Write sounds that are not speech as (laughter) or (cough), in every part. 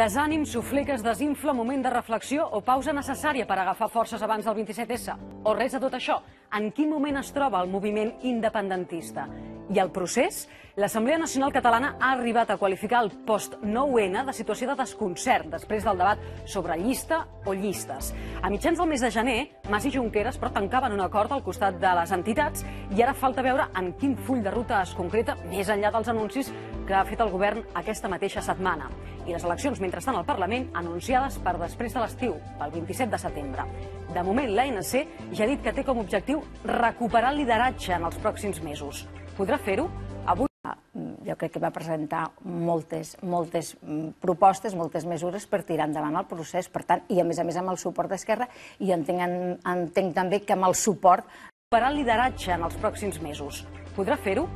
Desànim, sufliques, desinfla, moment de reflexió o pausa necessària per agafar forces abans del 27S? O res de tot això? En quin moment es troba el moviment independentista? i el procés, l'Assemblea Nacional Catalana ha arribat a qualificar el post-9-N de situació de desconcert després del debat sobre llista o llistes. A mitjans del mes de gener, Mas i Junqueras però tancaven un acord al costat de les entitats i ara falta veure en quin full de ruta es concreta més enllà dels anuncis que ha fet el govern aquesta mateixa setmana. I les eleccions, mentrestant, al Parlament, anunciades per després de l'estiu, pel 27 de setembre. De moment, l'ANC ja ha dit que té com a objectiu recuperar el lideratge en els pròxims mesos podrà fer-ho avui. Mm, jo crec que va presentar moltes, moltes mm, propostes, moltes mesures per tirar endavant el procés, per tant, i a més a més amb el suport d'Esquerra, i entenc, entenc també que amb el suport... per al lideratge en els pròxims mesos. Podrà fer-ho?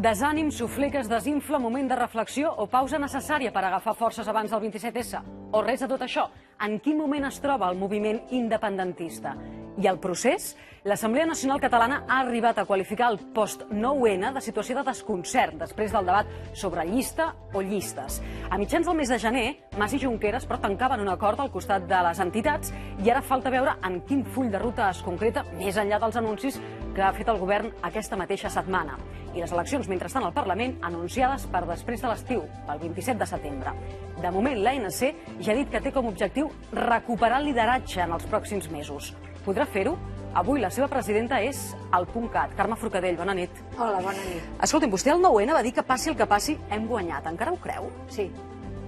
Desànim, sufleques, desinfla, moment de reflexió o pausa necessària per agafar forces abans del 27S? O res de tot això? En quin moment es troba el moviment independentista? I el procés? L'Assemblea Nacional Catalana ha arribat a qualificar el post-9-N de situació de desconcert després del debat sobre llista o llistes. A mitjans del mes de gener, Mas i Junqueras però tancaven un acord al costat de les entitats i ara falta veure en quin full de ruta es concreta més enllà dels anuncis que ha fet el govern aquesta mateixa setmana i les eleccions, mentrestant, al Parlament anunciades per després de l'estiu, pel 27 de setembre. De moment, l'ANC ja ha dit que té com a objectiu recuperar el lideratge en els pròxims mesos. Podrà fer-ho? Avui la seva presidenta és el PUNCAT. Carme Forcadell, bona nit. Hola, bona nit. Escolti'm, vostè el 9-N va dir que passi el que passi, hem guanyat. Encara ho creu? Sí.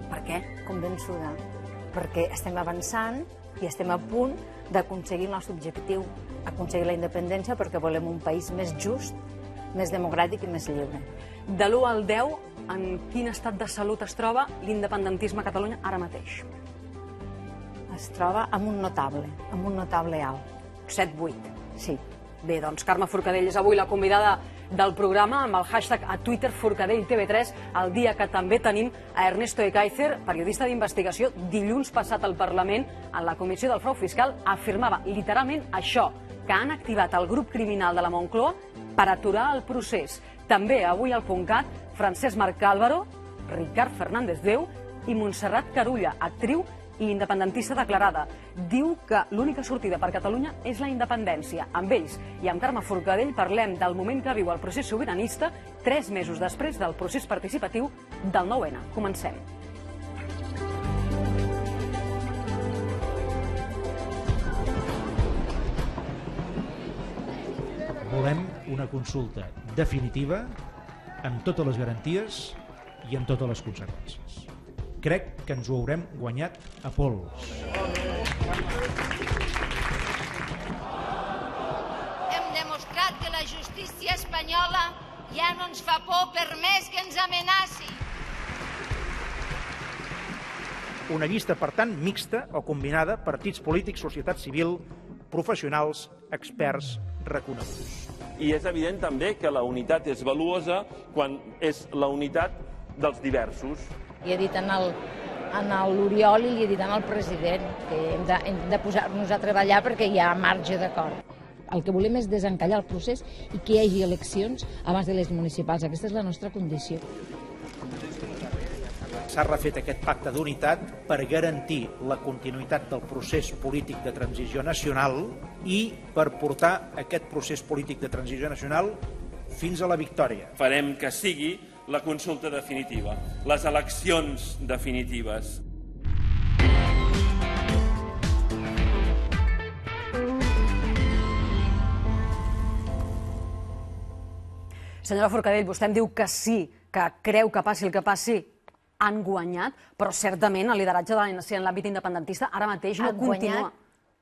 Per què? Convençuda. Perquè estem avançant i estem a punt d'aconseguir el nostre objectiu, aconseguir la independència perquè volem un país més just, més democràtic i més lliure. De l'1 al 10, en quin estat de salut es troba l'independentisme a Catalunya ara mateix? Es troba amb un notable, amb un notable alt. 7-8. Sí. Bé, doncs Carme Forcadell és avui la convidada del programa amb el hashtag a Twitter Forcadell TV3, el dia que també tenim a Ernesto Ekaizer, periodista d'investigació, dilluns passat al Parlament, en la Comissió del Frau Fiscal, afirmava literalment això, que han activat el grup criminal de la Moncloa per aturar el procés. També avui al Puncat, Francesc Marc Álvaro, Ricard Fernández Déu i Montserrat Carulla, actriu i independentista declarada. Diu que l'única sortida per Catalunya és la independència. Amb ells i amb Carme Forcadell parlem del moment que viu el procés sobiranista tres mesos després del procés participatiu del 9-N. Comencem. Volem una consulta definitiva amb totes les garanties i amb totes les conseqüències crec que ens ho haurem guanyat a pols. Hem demostrat que la justícia espanyola ja no ens fa por per més que ens amenaci. Una llista, per tant, mixta o combinada, partits polítics, societat civil, professionals, experts, reconeguts. I és evident també que la unitat és valuosa quan és la unitat dels diversos i he dit en el en l'Oriol i li he dit al president que hem de, hem de posar-nos a treballar perquè hi ha marge d'acord. El que volem és desencallar el procés i que hi hagi eleccions abans de les municipals. Aquesta és la nostra condició. S'ha refet aquest pacte d'unitat per garantir la continuïtat del procés polític de transició nacional i per portar aquest procés polític de transició nacional fins a la victòria. Farem que sigui la consulta definitiva, les eleccions definitives. Senyora Forcadell, vostè em diu que sí, que creu que passi el que passi, han guanyat, però certament el lideratge de l'ANC en l'àmbit independentista ara mateix no continua.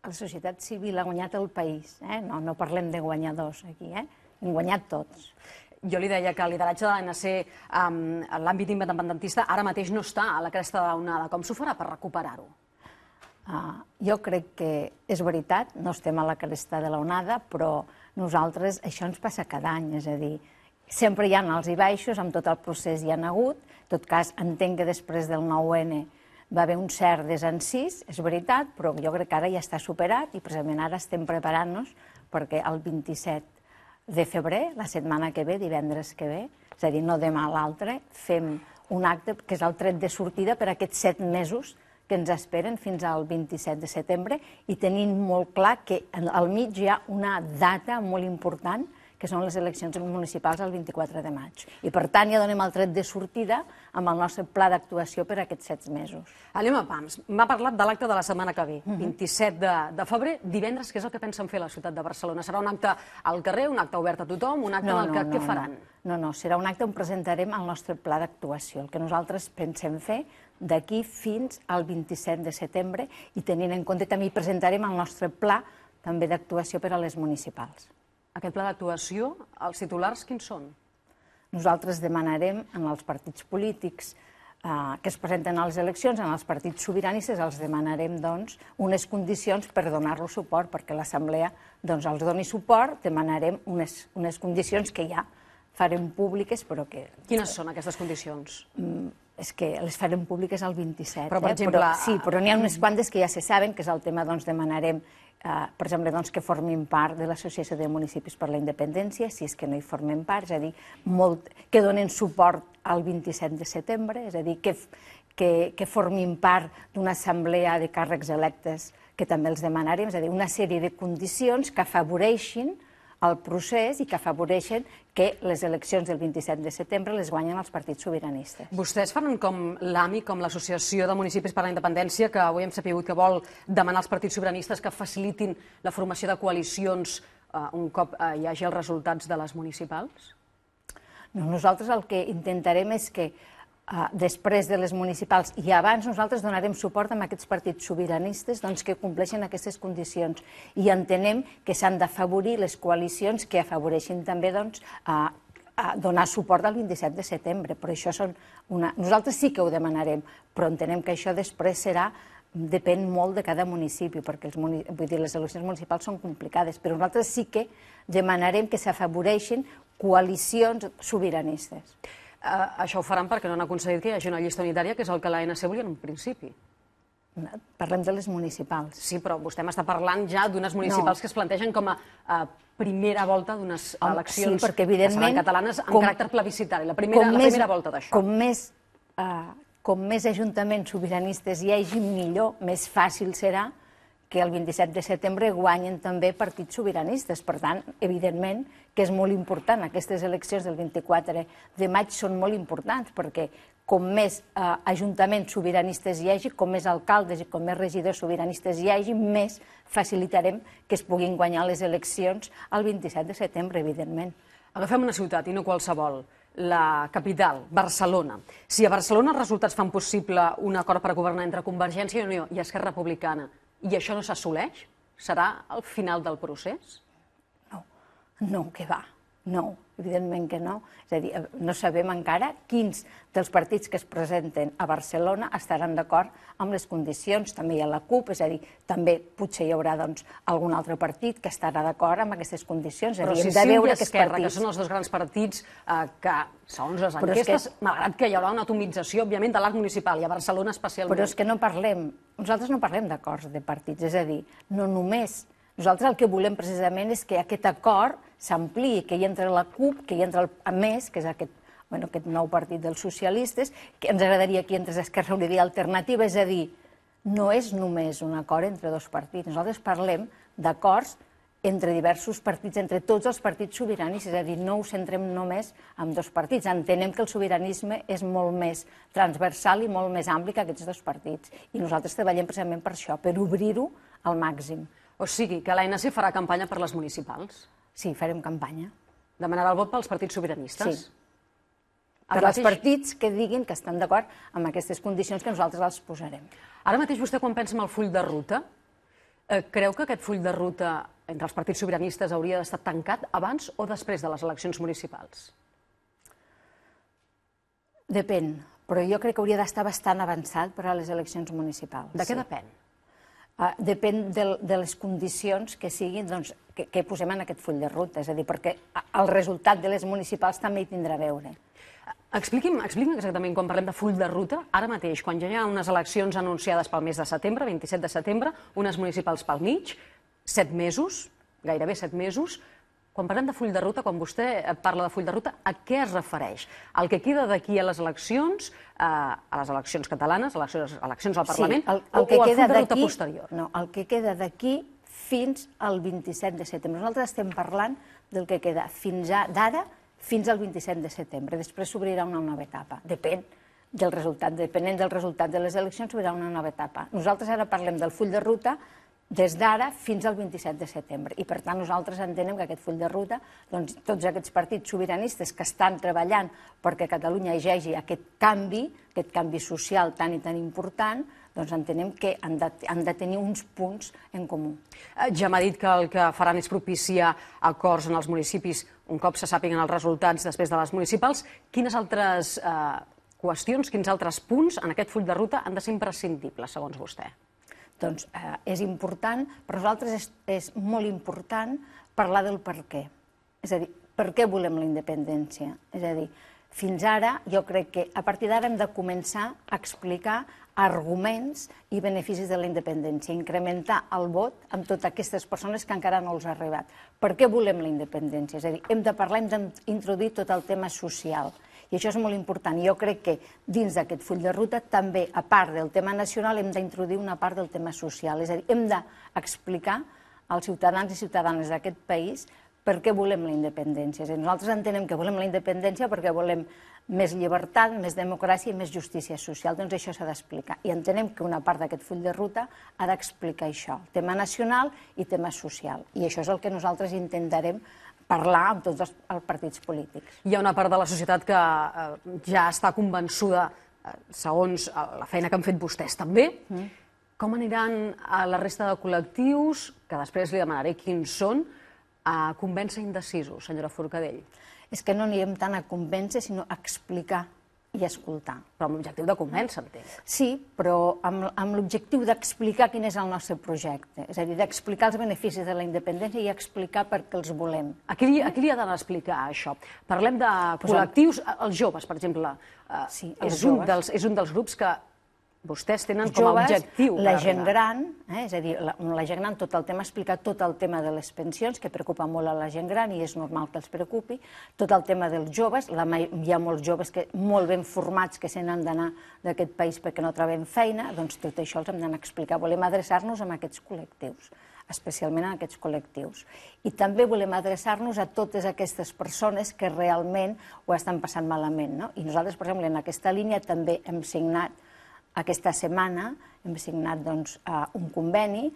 La societat civil ha guanyat el país, eh? no, no parlem de guanyadors aquí, eh? han guanyat tots jo li deia que el lideratge de l'ANC ehm, en l'àmbit independentista ara mateix no està a la cresta de l'onada. Com s'ho farà per recuperar-ho? Ah, jo crec que és veritat, no estem a la cresta de l'onada, però nosaltres això ens passa cada any, és a dir, sempre hi ha els i baixos, amb tot el procés hi ha hagut, en tot cas entenc que després del 9-N va haver un cert desencís, és veritat, però jo crec que ara ja està superat i precisament ara estem preparant-nos perquè el 27 de febrer, la setmana que ve, divendres que ve, és a dir, no demà l'altre, fem un acte que és el tret de sortida per aquests set mesos que ens esperen fins al 27 de setembre i tenim molt clar que al mig hi ha una data molt important que són les eleccions municipals el 24 de maig. I per tant ja donem el tret de sortida amb el nostre pla d'actuació per aquests 16 mesos. Anem a PAMS. M'ha parlat de l'acte de la setmana que ve, 27 mhm. de, de febrer, divendres, que és el que pensen fer a la ciutat de Barcelona. Serà un acte al carrer, un acte obert a tothom, un acte en el que què faran? No, no, serà un acte on presentarem el nostre pla d'actuació, el que nosaltres pensem fer d'aquí fins al 27 de setembre i tenint en compte també presentarem el nostre pla també d'actuació per a les municipals. Aquest pla d'actuació, els titulars quins són? Nosaltres demanarem en els partits polítics eh, que es presenten a les eleccions, en els partits sobiranistes, els demanarem doncs, unes condicions per donar-los suport, perquè l'Assemblea doncs, els doni suport, demanarem unes, unes condicions que ja farem públiques, però que... Quines són aquestes condicions? Mm, és que les farem públiques al 27. Però, per eh, exemple... Eh? Però, sí, però n'hi ha unes quantes que ja se saben, que és el tema, doncs, demanarem eh, per exemple, doncs, que formin part de l'Associació de Municipis per la Independència, si és que no hi formen part, és a dir, molt, que donen suport al 27 de setembre, és a dir, que, que, que formin part d'una assemblea de càrrecs electes que també els demanarem, és a dir, una sèrie de condicions que afavoreixin eh, al procés i que afavoreixen que les eleccions del 27 de setembre les guanyen els partits sobiranistes. Vostès fan com l'AMI, com l'Associació de Municipis per la Independència, que avui hem sabut que vol demanar als partits sobiranistes que facilitin la formació de coalicions eh, un cop eh, hi hagi els resultats de les municipals? No, nosaltres el que intentarem és que Eh, després de les municipals i abans nosaltres donarem suport a aquests partits sobiranistes doncs, que compleixen aquestes condicions i entenem que s'han d'afavorir les coalicions que afavoreixin també doncs, a, donar suport al 27 de setembre, però això són una... Nosaltres sí que ho demanarem, però entenem que això després serà depèn molt de cada municipi, perquè els vull dir, les eleccions municipals són complicades, però nosaltres sí que demanarem que s'afavoreixin coalicions sobiranistes. Eh, això ho faran perquè no han aconseguit que hi hagi una llista unitària, que és el que l'ANC volia en un principi. Parlem de les municipals. Sí, però vostè m'està parlant ja d'unes municipals no. que es plantegen com a, a eh, primera volta d'unes eleccions sí, perquè, evidentment, catalanes amb com, caràcter plebiscitari, la primera, la primera més, volta d'això. Com, més, uh, com més ajuntaments sobiranistes hi hagi, millor, més fàcil serà que el 27 de setembre guanyen també partits sobiranistes. Per tant, evidentment que és molt important. Aquestes eleccions del 24 de maig són molt importants perquè com més eh, ajuntaments sobiranistes hi hagi, com més alcaldes i com més regidors sobiranistes hi hagi, més facilitarem que es puguin guanyar les eleccions el 27 de setembre, evidentment. Agafem una ciutat, i no qualsevol, la capital, Barcelona. Si a Barcelona els resultats fan possible un acord per governar entre Convergència i Unió i Esquerra Republicana, i això no s'assoleix? Serà el final del procés? No, no, que va. No, evidentment que no. És a dir, eh, no sabem encara quins dels partits que es presenten a Barcelona estaran d'acord amb les condicions. També hi ha la CUP, és a dir, també potser hi haurà doncs, algun altre partit que estarà d'acord amb aquestes condicions. Però és a dir, si de veure aquests Esquerra, partits... que són els dos grans partits eh, que, segons les però enquestes, que... malgrat que hi haurà una atomització, òbviament, de l'arc municipal i a Barcelona especialment... Però és que no parlem, nosaltres no parlem d'acords de partits, és a dir, no només nosaltres el que volem precisament és que aquest acord s'ampliï, que hi entre la CUP, que hi entre el més, que és aquest, bueno, aquest nou partit dels socialistes, que ens agradaria que hi entrés Esquerra Unida Alternativa, és a dir, no és només un acord entre dos partits. Nosaltres parlem d'acords entre diversos partits, entre tots els partits sobiranis, és a dir, no ho centrem només en dos partits. Entenem que el sobiranisme és molt més transversal i molt més ampli que aquests dos partits. I nosaltres treballem precisament per això, per obrir-ho al màxim. O sigui, que l'ANC farà campanya per les municipals? Sí, farem campanya. Demanarà el vot pels partits sobiranistes? Sí. Per als partits que diguin que estan d'acord amb aquestes condicions que nosaltres els posarem. Ara mateix vostè, quan pensa en el full de ruta, eh, creu que aquest full de ruta entre els partits sobiranistes hauria d'estar tancat abans o després de les eleccions municipals? Depèn, però jo crec que hauria d'estar bastant avançat per a les eleccions municipals. De què sí. depèn? Eh, depèn de, de les condicions que siguin doncs, que, que posem en aquest full de ruta, és a dir, perquè el resultat de les municipals també hi tindrà a veure. Eh, expliqui'm, expliqui'm exactament, quan parlem de full de ruta, ara mateix, quan ja hi ha unes eleccions anunciades pel mes de setembre, 27 de setembre, unes municipals pel mig, set mesos, gairebé set mesos, quan parlem de full de ruta, quan vostè eh, parla de full de ruta, a què es refereix? El que queda d'aquí a les eleccions, eh, a les eleccions catalanes, a les eleccions al Parlament, sí, el, el que o queda el full de ruta posterior? No, el que queda d'aquí fins al 27 de setembre. Nosaltres estem parlant del que queda fins d'ara fins al 27 de setembre. Després s'obrirà una nova etapa. Depèn del resultat, depenent del resultat de les eleccions, s'obrirà una nova etapa. Nosaltres ara parlem del full de ruta des d'ara fins al 27 de setembre. I, per tant, nosaltres entenem que aquest full de ruta, doncs, tots aquests partits sobiranistes que estan treballant perquè Catalunya hagi aquest canvi, aquest canvi social tan i tan important, doncs entenem que han de, han de tenir uns punts en comú. Eh, ja m'ha dit que el que faran és propiciar acords en els municipis un cop se sàpiguen els resultats després de les municipals. Quines altres eh, qüestions, quins altres punts en aquest full de ruta han de ser imprescindibles, segons vostè? Doncs eh, és important, per nosaltres és, és molt important parlar del per què. És a dir, per què volem la independència? És a dir, fins ara jo crec que a partir d'ara hem de començar a explicar arguments i beneficis de la independència, incrementar el vot amb totes aquestes persones que encara no els ha arribat. Per què volem la independència? És a dir, hem de parlar, hem d'introduir tot el tema social i això és molt important. Jo crec que dins d'aquest full de ruta també, a part del tema nacional, hem d'introduir una part del tema social. És a dir, hem d'explicar als ciutadans i ciutadanes d'aquest país per què volem la independència. És nosaltres entenem que volem la independència perquè volem més llibertat, més democràcia i més justícia social. Doncs això s'ha d'explicar. I entenem que una part d'aquest full de ruta ha d'explicar això, tema nacional i tema social. I això és el que nosaltres intentarem parlar amb tots els, els partits polítics. Hi ha una part de la societat que eh, ja està convençuda, eh, segons eh, la feina que han fet vostès també, mm. com aniran a eh, la resta de col·lectius, que després li demanaré quins són, a convèncer indecisos, senyora Forcadell? És que no anirem tant a convèncer, sinó a explicar i escoltar. Però amb l'objectiu de convèncer, entenc. Sí, però amb, amb l'objectiu d'explicar quin és el nostre projecte. És a dir, d'explicar els beneficis de la independència i explicar per què els volem. A qui, a qui li ha d'anar a explicar això? Parlem de col·lectius, eh, els joves, per exemple. Eh, sí, és, joves. un dels, és un dels grups que Vostès tenen com a objectiu... La gent gran, eh, és a dir, la, gent gran, tot el tema, explicar tot el tema de les pensions, que preocupa molt a la gent gran i és normal que els preocupi, tot el tema dels joves, hi ha molts joves que, molt ben formats que se n'han d'anar d'aquest país perquè no troben feina, doncs tot això els hem d'anar a explicar. Volem adreçar-nos a aquests col·lectius especialment a aquests col·lectius. I també volem adreçar-nos a totes aquestes persones que realment ho estan passant malament. No? I nosaltres, per exemple, en aquesta línia també hem signat aquesta setmana hem signat doncs, eh, un conveni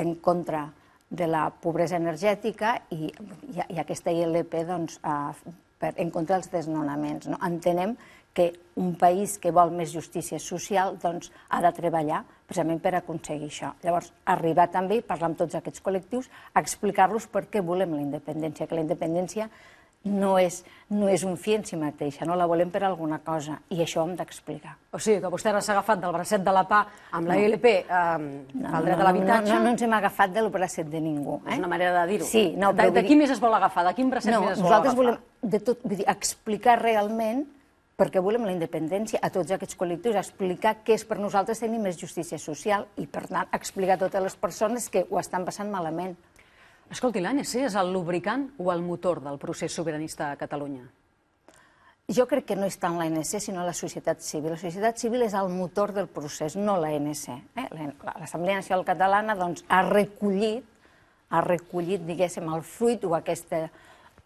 en contra de la pobresa energètica i, i, aquesta ILP doncs, eh, per, en contra dels desnonaments. No? Entenem que un país que vol més justícia social doncs, ha de treballar precisament per aconseguir això. Llavors, arribar també parlar amb tots aquests col·lectius, explicar-los per què volem la independència, que la independència no és, no és un fi en si mateixa, no la volem per alguna cosa, i això hem d'explicar. O sigui, que vostè ara s'ha agafat del bracet de la PA amb la no. ILP, eh, el dret no, a l'habitatge... No, no, no ens hem agafat del bracet de ningú. Eh? És una manera de dir-ho. Sí, no, de, de, de qui més es vol agafar? De quin bracet no, més es vol agafar? Nosaltres volem de tot, vull dir, explicar realment perquè volem la independència a tots aquests col·lectius, explicar què és per nosaltres tenir més justícia social i, per tant, explicar a totes les persones que ho estan passant malament Escolti, l'ANC és el lubricant o el motor del procés sobiranista a Catalunya? Jo crec que no és tant l'ANC, sinó la societat civil. La societat civil és el motor del procés, no l'ANC. Eh? eh L'Assemblea Nacional Catalana doncs, ha recollit, ha recollit, diguéssim, el fruit o aquesta,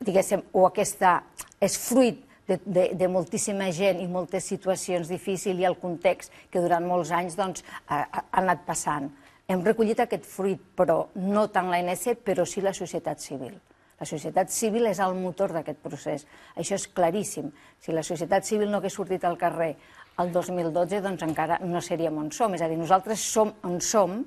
diguéssim, o aquesta... és fruit de, de, de moltíssima gent i moltes situacions difícils i el context que durant molts anys doncs, ha, ha anat passant. Hem recollit aquest fruit, però no tant l'ANC, però sí la societat civil. La societat civil és el motor d'aquest procés. Això és claríssim. Si la societat civil no hagués sortit al carrer el 2012, doncs encara no seríem on som. És a dir, nosaltres som on som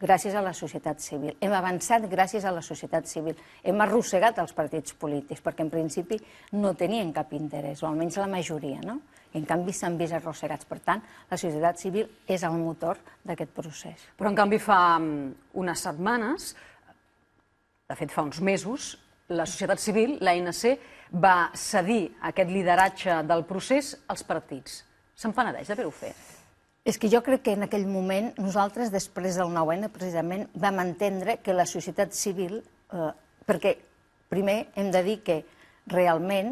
gràcies a la societat civil. Hem avançat gràcies a la societat civil. Hem arrossegat els partits polítics, perquè en principi no tenien cap interès, o almenys la majoria, no? en canvi s'han vist arrossegats. Per tant, la societat civil és el motor d'aquest procés. Però, en canvi, fa mm, unes setmanes, de fet, fa uns mesos, la societat civil, l'ANC, va cedir aquest lideratge del procés als partits. Se'n penedeix d'haver-ho fet? És que jo crec que en aquell moment nosaltres, després del 9-N, precisament, vam entendre que la societat civil... Eh, perquè primer hem de dir que realment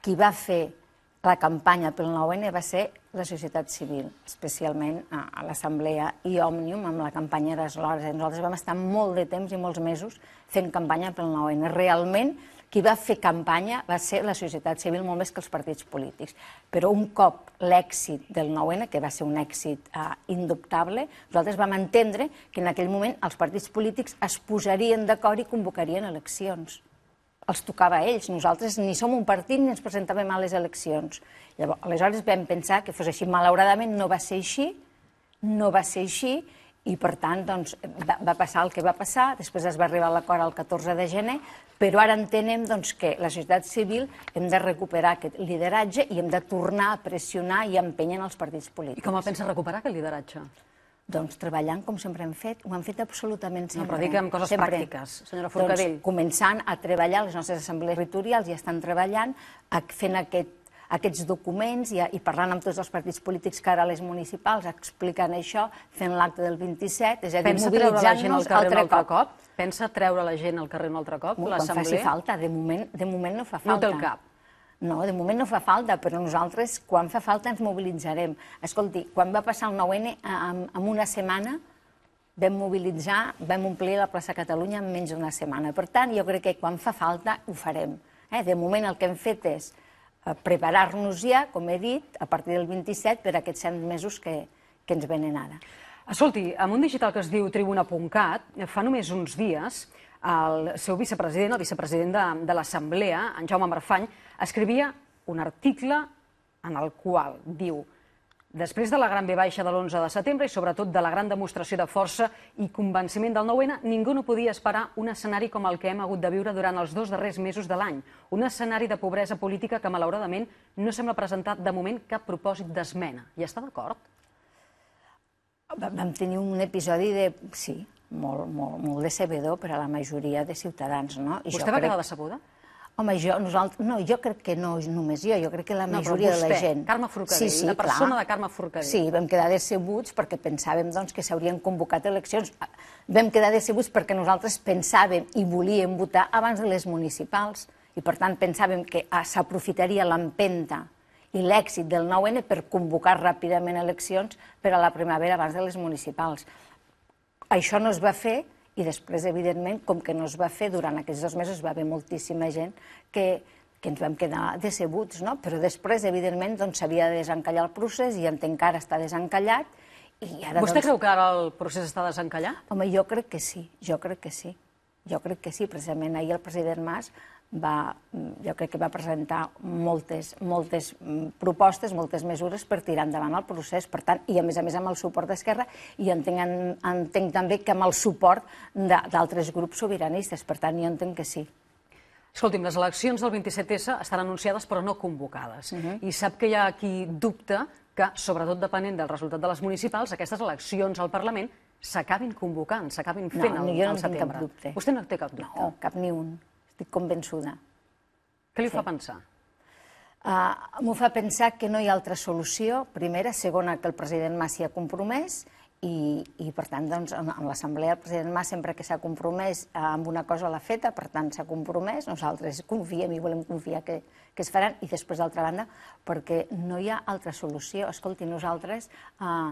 qui va fer la campanya pel 9-N va ser la societat civil, especialment a, l'Assemblea i Òmnium amb la campanya d'Eslores. Nosaltres vam estar molt de temps i molts mesos fent campanya pel 9-N. Realment, qui va fer campanya va ser la societat civil molt més que els partits polítics. Però un cop l'èxit del 9-N, que va ser un èxit eh, indubtable, nosaltres vam entendre que en aquell moment els partits polítics es posarien d'acord i convocarien eleccions els tocava a ells. Nosaltres ni som un partit ni ens presentàvem a les eleccions. Llavors, aleshores vam pensar que fos així. Malauradament no va ser així, no va ser així, i per tant doncs, va, va passar el que va passar, després es va arribar a l'acord el 14 de gener, però ara entenem doncs, que la societat civil hem de recuperar aquest lideratge i hem de tornar a pressionar i a empènyer els partits polítics. I com el pensa recuperar aquest lideratge? Doncs treballant com sempre hem fet, ho hem fet absolutament sempre. No, però dic amb coses sempre. pràctiques, senyora doncs Forcadell. Doncs començant a treballar, les nostres assemblees territorials ja estan treballant, fent aquest aquests documents i, i parlant amb tots els partits polítics que ara les municipals explicant això, fent l'acte del 27, és a dir, mobilitzant-nos altre, altre cop. cop. Pensa treure la gent al carrer un altre cop, l'assemblea? Quan faci falta, de moment, de moment no fa falta. No té el cap. No, de moment no fa falta, però nosaltres, quan fa falta, ens mobilitzarem. Escolti, quan va passar el 9-N, en, en una setmana vam mobilitzar, vam omplir la plaça Catalunya en menys d'una setmana. Per tant, jo crec que quan fa falta ho farem. Eh? De moment el que hem fet és eh, preparar-nos ja, com he dit, a partir del 27 per aquests 100 mesos que, que ens venen ara. Escolti, amb un digital que es diu tribuna.cat, fa només uns dies el seu vicepresident, el vicepresident de, de l'Assemblea, en Jaume Marfany, escrivia un article en el qual diu Després de la gran ve baixa de l'11 de setembre i sobretot de la gran demostració de força i convenciment del 9-N, ningú no podia esperar un escenari com el que hem hagut de viure durant els dos darrers mesos de l'any. Un escenari de pobresa política que, malauradament, no sembla presentar de moment cap propòsit d'esmena. Hi està d'acord? Vam tenir un episodi de... Sí, molt, molt, molt decebedor per a la majoria de ciutadans. No? I Vostè jo va crec... quedar decebuda? Home, jo, nosaltres, no, jo crec que no només jo, jo crec que la no, majoria vostè, de la gent... Carme Forcadell, sí, sí, la persona clar. de Carme Forcadell. Sí, vam quedar decebuts perquè pensàvem doncs, que s'haurien convocat eleccions. Vam quedar decebuts perquè nosaltres pensàvem i volíem votar abans de les municipals i, per tant, pensàvem que ah, s'aprofitaria l'empenta i l'èxit del 9-N per convocar ràpidament eleccions per a la primavera abans de les municipals. Això no es va fer i després, evidentment, com que no es va fer durant aquests dos mesos, va haver moltíssima gent que, que ens vam quedar decebuts, no? Però després, evidentment, doncs, s'havia doncs, de desencallar el procés i entenc que ara està desencallat i ara... Vostè doncs... creu que ara el procés està desencallat? Home, jo crec que sí, jo crec que sí. Jo crec que sí, precisament ahir el president Mas va, jo crec que va presentar moltes, moltes mm, propostes, moltes mesures per tirar endavant el procés, per tant, i a més a més amb el suport d'Esquerra, i entenc, entenc també que amb el suport d'altres grups sobiranistes, per tant, jo entenc que sí. Escolti'm, les eleccions del 27S estan anunciades però no convocades, uh mhm. -huh. i sap que hi ha qui dubta que, sobretot depenent del resultat de les municipals, aquestes eleccions al Parlament s'acabin convocant, s'acabin fent no, al, jo no al setembre. Cap dubte. Vostè no té cap dubte? No, cap ni un estic convençuda. Què li sí. fa pensar? Uh, M'ho fa pensar que no hi ha altra solució, primera, segona, que el president Mas s'hi ha compromès, i, i per tant, doncs, en, en l'Assemblea, el president Mas, sempre que s'ha compromès ah, amb una cosa l'ha feta, per tant, s'ha compromès, nosaltres confiem i volem confiar que, que es faran, i després, d'altra banda, perquè no hi ha altra solució. Escolti, nosaltres... Eh,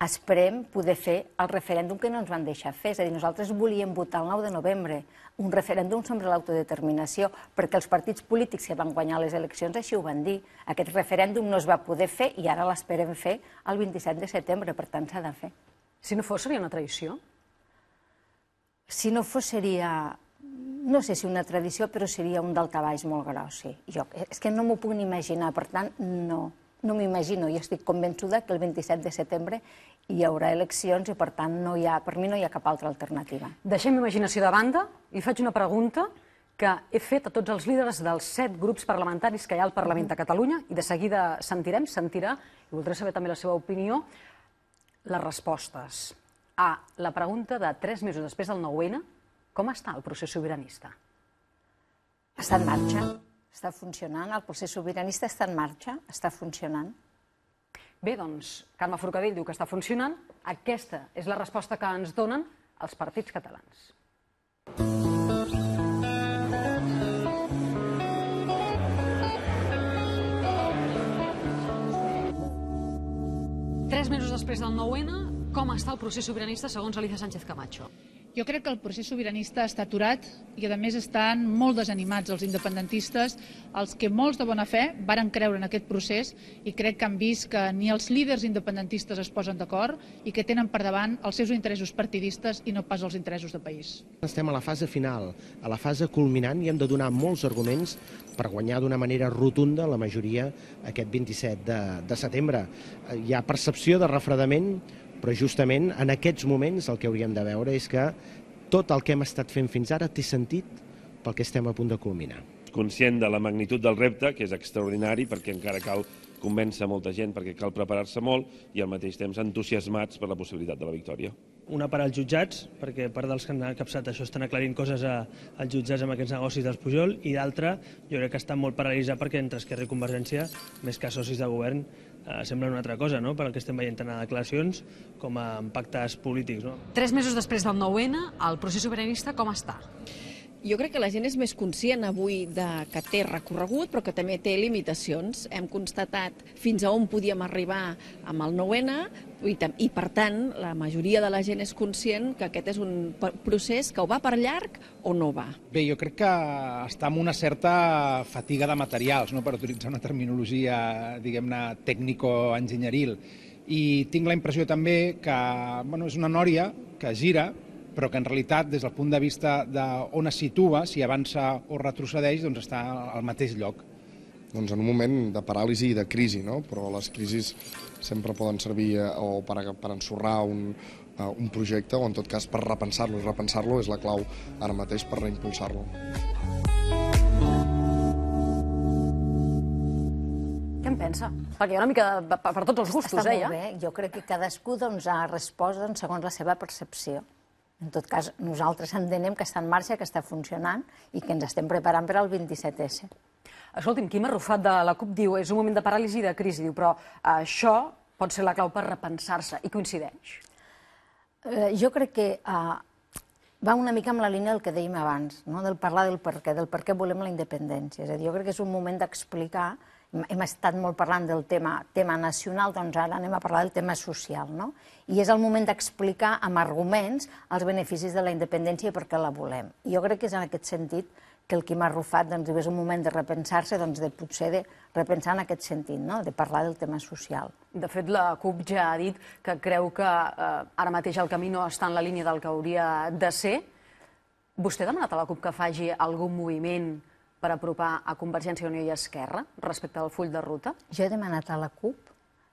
esperem poder fer el referèndum que no ens van deixar fer. És a dir, nosaltres volíem votar el 9 de novembre un referèndum sobre l'autodeterminació, perquè els partits polítics que van guanyar les eleccions així ho van dir. Aquest referèndum no es va poder fer i ara l'esperem fer el 27 de setembre, per tant s'ha de fer. Si no fos, seria una traïció? Si no fos, seria no sé si una tradició, però seria un daltabaix molt gros, sí. Jo, és que no m'ho puc ni imaginar, per tant, no no m'imagino, i estic convençuda que el 27 de setembre hi haurà eleccions i, per tant, no hi ha, per mi no hi ha cap altra alternativa. Deixem imaginació de banda i faig una pregunta que he fet a tots els líders dels set grups parlamentaris que hi ha al Parlament de Catalunya i de seguida sentirem, sentirà, i voldré saber també la seva opinió, les respostes a la pregunta de tres mesos després del 9-N, com està el procés sobiranista? Està en marxa. Està funcionant, el procés sobiranista està en marxa, està funcionant. Bé, doncs, Carme Forcadell diu que està funcionant. Aquesta és la resposta que ens donen els partits catalans. Tres mesos després del 9-N, com està el procés sobiranista segons Alicia Sánchez Camacho? Jo crec que el procés sobiranista està aturat i, a més, estan molt desanimats els independentistes, els que molts de bona fe varen creure en aquest procés i crec que han vist que ni els líders independentistes es posen d'acord i que tenen per davant els seus interessos partidistes i no pas els interessos de país. Estem a la fase final, a la fase culminant i hem de donar molts arguments per guanyar d'una manera rotunda la majoria aquest 27 de, de setembre. Eh, hi ha percepció de refredament, però justament en aquests moments el que hauríem de veure és que tot el que hem estat fent fins ara té sentit pel que estem a punt de culminar. Conscient de la magnitud del repte, que és extraordinari perquè encara cal convèncer molta gent perquè cal preparar-se molt i al mateix temps entusiasmats per la possibilitat de la victòria una part als jutjats, perquè part dels que han capçat això estan aclarint coses a, als jutjats amb aquests negocis dels Pujol, i d'altra, jo crec que està molt paralitzat perquè entre Esquerra i Convergència, més que socis de govern, eh, sembla una altra cosa, no? per el que estem veient tant a declaracions com a pactes polítics. No? Tres mesos després del 9-N, el procés sobiranista com està? Jo crec que la gent és més conscient avui de que té recorregut, però que també té limitacions. Hem constatat fins a on podíem arribar amb el 9-N i, per tant, la majoria de la gent és conscient que aquest és un procés que o va per llarg o no va. Bé, jo crec que està en una certa fatiga de materials, no? per utilitzar una terminologia, diguem-ne, tècnico-enginyeril. I tinc la impressió també que bueno, és una nòria que gira, però que en realitat, des del punt de vista d'on es situa, si avança o retrocedeix, doncs està al mateix lloc. Doncs en un moment de paràlisi i de crisi, no? però les crisis sempre poden servir eh, o per, per ensorrar un, eh, un projecte o en tot cas per repensar-lo, i repensar-lo és la clau ara mateix per reimpulsar-lo. Què en pensa? Perquè hi ha una mica de, per, per tots els gustos, Està eh? Està molt bé. Jo crec que cadascú doncs, ha respost doncs, segons la seva percepció. En tot cas, nosaltres entenem que està en marxa, que està funcionant i que ens estem preparant per al 27S. Escolti'm, Quim Arrufat de la CUP diu és un moment de paràlisi i de crisi, diu, però eh, això pot ser la clau per repensar-se. I coincideix? Eh, jo crec que eh, va una mica amb la línia del que dèiem abans, no? del parlar del per què, del per què volem la independència. És a dir, jo crec que és un moment d'explicar hem estat molt parlant del tema, tema nacional, doncs ara anem a parlar del tema social, no? I és el moment d'explicar amb arguments els beneficis de la independència i per què la volem. I jo crec que és en aquest sentit que el Quim Arrufat doncs, és un moment de repensar-se, doncs, de, potser de repensar en aquest sentit, no? de parlar del tema social. De fet, la CUP ja ha dit que creu que eh, ara mateix el camí no està en la línia del que hauria de ser. Vostè ha demanat a la CUP que faci algun moviment per apropar a Convergència i Unió i Esquerra respecte al full de ruta? Jo he demanat a la CUP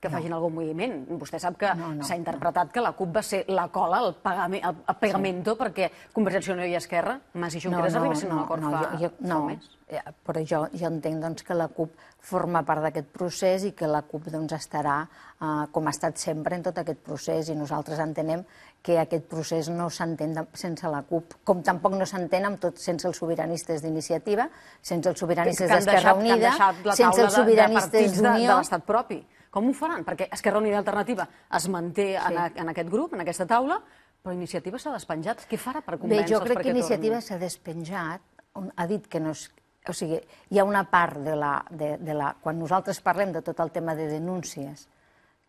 que facin algun moviment. Vostè sap que no, no, s'ha interpretat que la CUP va ser la cola, el, pagament, el, el pegamento, sí. perquè Convergència Unió i Esquerra, Mas i Junqueras, no, no, arribessin no, a un acord no, fa, jo, jo, fa no. Més. Ja, eh, però jo, jo entenc doncs, que la CUP forma part d'aquest procés i que la CUP doncs, estarà, eh, com ha estat sempre, en tot aquest procés, i nosaltres entenem que aquest procés no s'entén sense la CUP, com tampoc no s'entén amb tot sense els sobiranistes d'iniciativa, sense els sobiranistes d'Esquerra Unida, sense els sobiranistes d'Unió... de, de l'Estat propi. Com ho faran? Perquè Esquerra Unida Alternativa es manté sí. en, a, en aquest grup, en aquesta taula, però Iniciativa s'ha despenjat. Què farà per convèncer-los? Bé, jo crec que Iniciativa s'ha despenjat, on ha dit que no és... O sigui, hi ha una part de la, de, de la... Quan nosaltres parlem de tot el tema de denúncies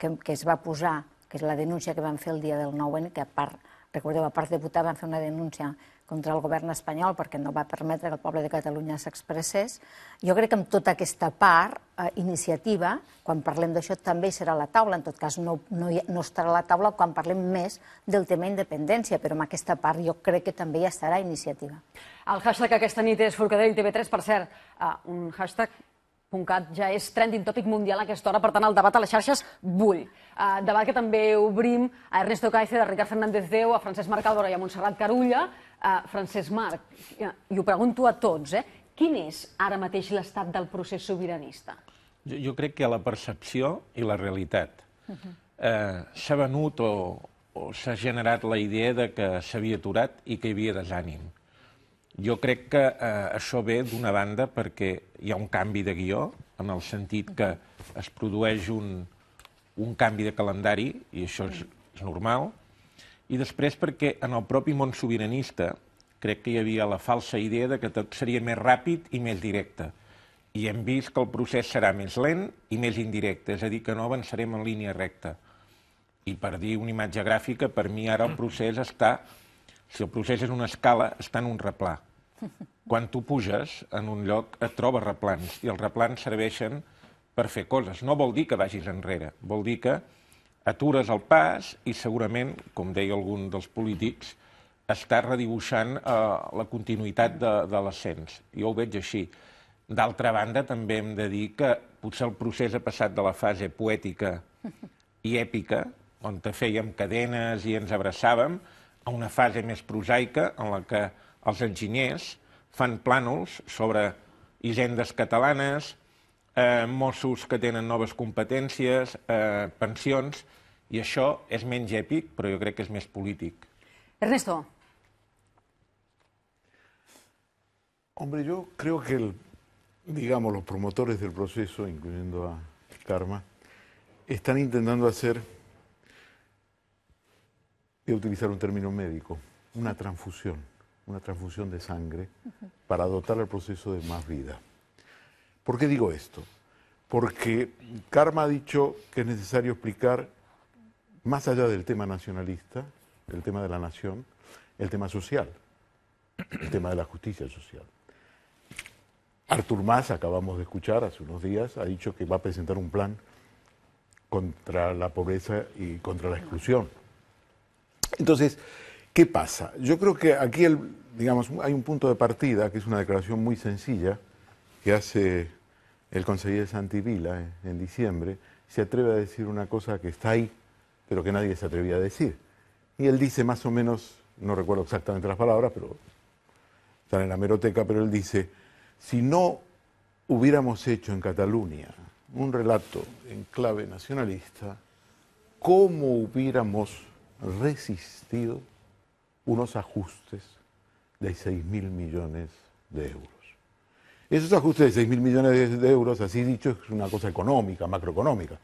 que, que es va posar, que és la denúncia que van fer el dia del 9 que a part, recordeu, a part de votar vam fer una denúncia contra el govern espanyol perquè no va permetre que el poble de Catalunya s'expressés, jo crec que amb tota aquesta part, eh, iniciativa, quan parlem d'això també serà a la taula, en tot cas no, no, hi, no estarà a la taula quan parlem més del tema independència, però en aquesta part jo crec que també hi estarà iniciativa. El hashtag aquesta nit és Forcadell TV3, per cert, uh, un hashtag Puntcat ja és trending topic mundial a aquesta hora, per tant el debat a les xarxes bull. Uh, debat que també obrim a Ernesto Caice, a Ricard Fernández Déu, a Francesc Mercadora i a Montserrat Carulla, Uh, Francesc Marc, eh, i ho pregunto a tots, eh? quin és ara mateix l'estat del procés sobiranista? Jo, jo crec que la percepció i la realitat. Uh mhm. -huh. eh, s'ha venut o, o s'ha generat la idea de que s'havia aturat i que hi havia desànim. Jo crec que eh, això ve d'una banda perquè hi ha un canvi de guió, en el sentit que es produeix un, un canvi de calendari, i això és, és normal, i després perquè en el propi món sobiranista crec que hi havia la falsa idea de que tot seria més ràpid i més directe. I hem vist que el procés serà més lent i més indirecte, és a dir, que no avançarem en línia recta. I per dir una imatge gràfica, per mi ara el procés està, si el procés és una escala, està en un replà. Quan tu puges en un lloc et trobes replans, i els replans serveixen per fer coses. No vol dir que vagis enrere, vol dir que atures el pas i segurament, com deia algun dels polítics, està redibuixant eh, la continuïtat de, de l'ascens. Jo ho veig així. D'altra banda, també hem de dir que potser el procés ha passat de la fase poètica i èpica, on te fèiem cadenes i ens abraçàvem, a una fase més prosaica en la que els enginyers fan plànols sobre hisendes catalanes, eh, Mossos que tenen noves competències, eh, pensions, i això és menys èpic, però jo crec que és més polític. Ernesto. Hombre, yo creo que, el, digamos, los promotores del proceso, incluyendo a Karma, están intentando hacer, voy a utilizar un término médico, una transfusión, una transfusión de sangre para dotar al proceso de más vida. ¿Por qué digo esto? Porque Karma ha dicho que es necesario explicar, más allá del tema nacionalista, el tema de la nación, el tema social, el tema de la justicia social. Artur Mas, acabamos de escuchar hace unos días, ha dicho que va a presentar un plan contra la pobreza y contra la exclusión. Entonces, ¿qué pasa? Yo creo que aquí el, digamos, hay un punto de partida, que es una declaración muy sencilla, que hace el consejero de Santivila, eh, en diciembre, se atreve a decir una cosa que está ahí, pero que nadie se atrevía a decir. Y él dice más o menos, no recuerdo exactamente las palabras, pero están en la meroteca, pero él dice, si no hubiéramos hecho en Cataluña un relato en clave nacionalista, ¿cómo hubiéramos resistido unos ajustes de 6.000 mil millones de euros? Esos ajustes de 6.000 millones de euros, así dicho, es una cosa económica, macroeconómica.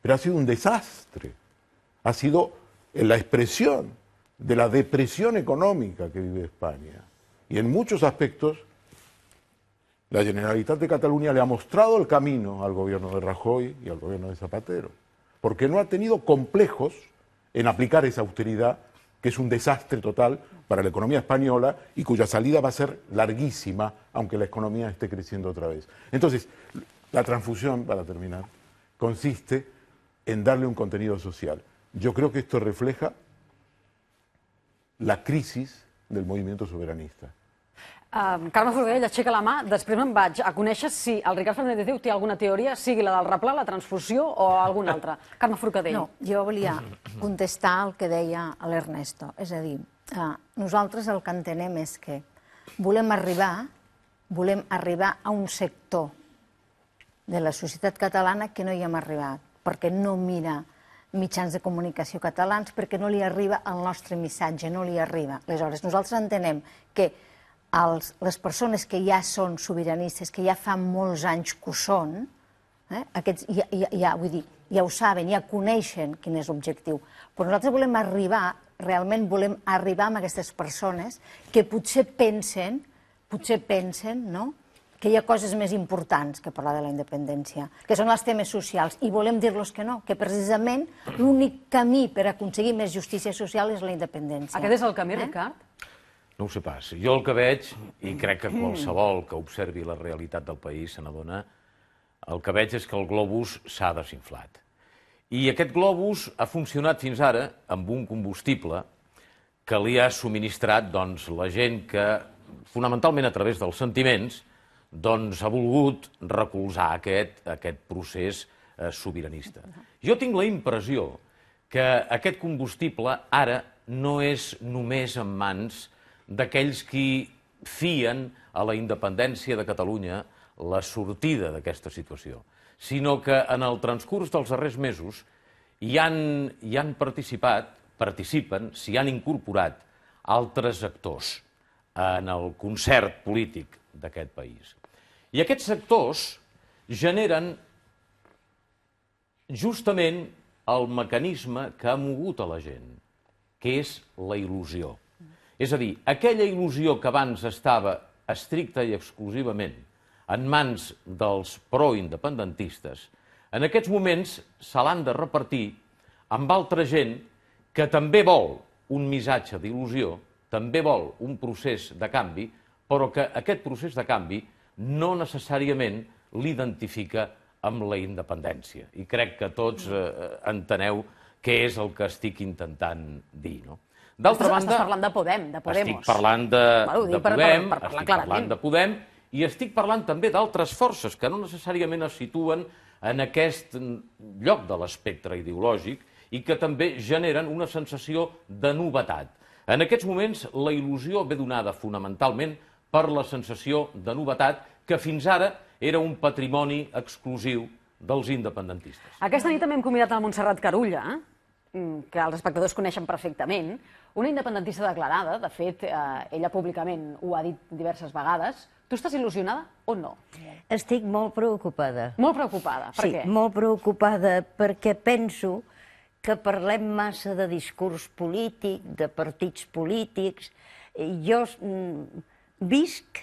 Pero ha sido un desastre. Ha sido eh, la expresión de la depresión económica que vive España. Y en muchos aspectos, la Generalitat de Cataluña le ha mostrado el camino al gobierno de Rajoy y al gobierno de Zapatero. Porque no ha tenido complejos en aplicar esa austeridad que es un desastre total para la economía española y cuya salida va a ser larguísima, aunque la economía esté creciendo otra vez. Entonces, la transfusión, para terminar, consiste en darle un contenido social. Yo creo que esto refleja la crisis del movimiento soberanista. Carme Forcadell aixeca la mà, després me'n vaig a conèixer si el Ricard Fernández Déu té alguna teoria, sigui la del replà, la transfusió o alguna altra. Carme Forcadell. No, jo volia contestar el que deia l'Ernesto. És a dir, eh, nosaltres el que entenem és que volem arribar, volem arribar a un sector de la societat catalana que no hi hem arribat, perquè no mira mitjans de comunicació catalans, perquè no li arriba el nostre missatge, no li arriba. Aleshores, nosaltres entenem que els, les persones que ja són sobiranistes, que ja fa molts anys que ho són, eh, aquests ja, ja, ja, vull dir, ja ho saben, ja coneixen quin és l'objectiu. Però nosaltres volem arribar, realment volem arribar amb aquestes persones que potser pensen, potser pensen, no?, que hi ha coses més importants que parlar de la independència, que són els temes socials, i volem dir-los que no, que precisament l'únic camí per aconseguir més justícia social és la independència. Aquest és el camí, eh? Ricard? No ho sé pas. Jo el que veig, i crec que (clears throat) qualsevol que observi la realitat del país se n'adona, el que veig és que el globus s'ha desinflat. I aquest globus ha funcionat fins ara amb un combustible que li ha subministrat doncs, la gent que, fonamentalment a través dels sentiments, doncs, ha volgut recolzar aquest, aquest procés eh, sobiranista. Jo tinc la impressió que aquest combustible ara no és només en mans de d'aquells qui fien a la independència de Catalunya la sortida d'aquesta situació, sinó que en el transcurs dels darrers mesos hi han, hi han participat, participen, s'hi han incorporat altres actors en el concert polític d'aquest país. I aquests sectors generen justament el mecanisme que ha mogut a la gent, que és la il·lusió. És a dir, aquella il·lusió que abans estava estricta i exclusivament en mans dels proindependentistes, en aquests moments se l'han de repartir amb altra gent que també vol un missatge d'il·lusió, també vol un procés de canvi, però que aquest procés de canvi no necessàriament l'identifica amb la independència. I crec que tots eh, eh enteneu què és el que estic intentant dir, no? D'altra banda... Estàs parlant de Podem, de Podemos. Estic parlant de, bueno, de per, Podem, per, per, estic clarament. parlant de Podem, i estic parlant també d'altres forces que no necessàriament es situen en aquest lloc de l'espectre ideològic i que també generen una sensació de novetat. En aquests moments, la il·lusió ve donada fonamentalment per la sensació de novetat que fins ara era un patrimoni exclusiu dels independentistes. Aquesta nit també hem convidat a Montserrat Carulla, eh? que els espectadors coneixen perfectament, una independentista declarada, de fet, eh, ella públicament ho ha dit diverses vegades, tu estàs il·lusionada o no? Estic molt preocupada. Molt preocupada, per sí, què? Sí, molt preocupada perquè penso que parlem massa de discurs polític, de partits polítics. Jo mm, visc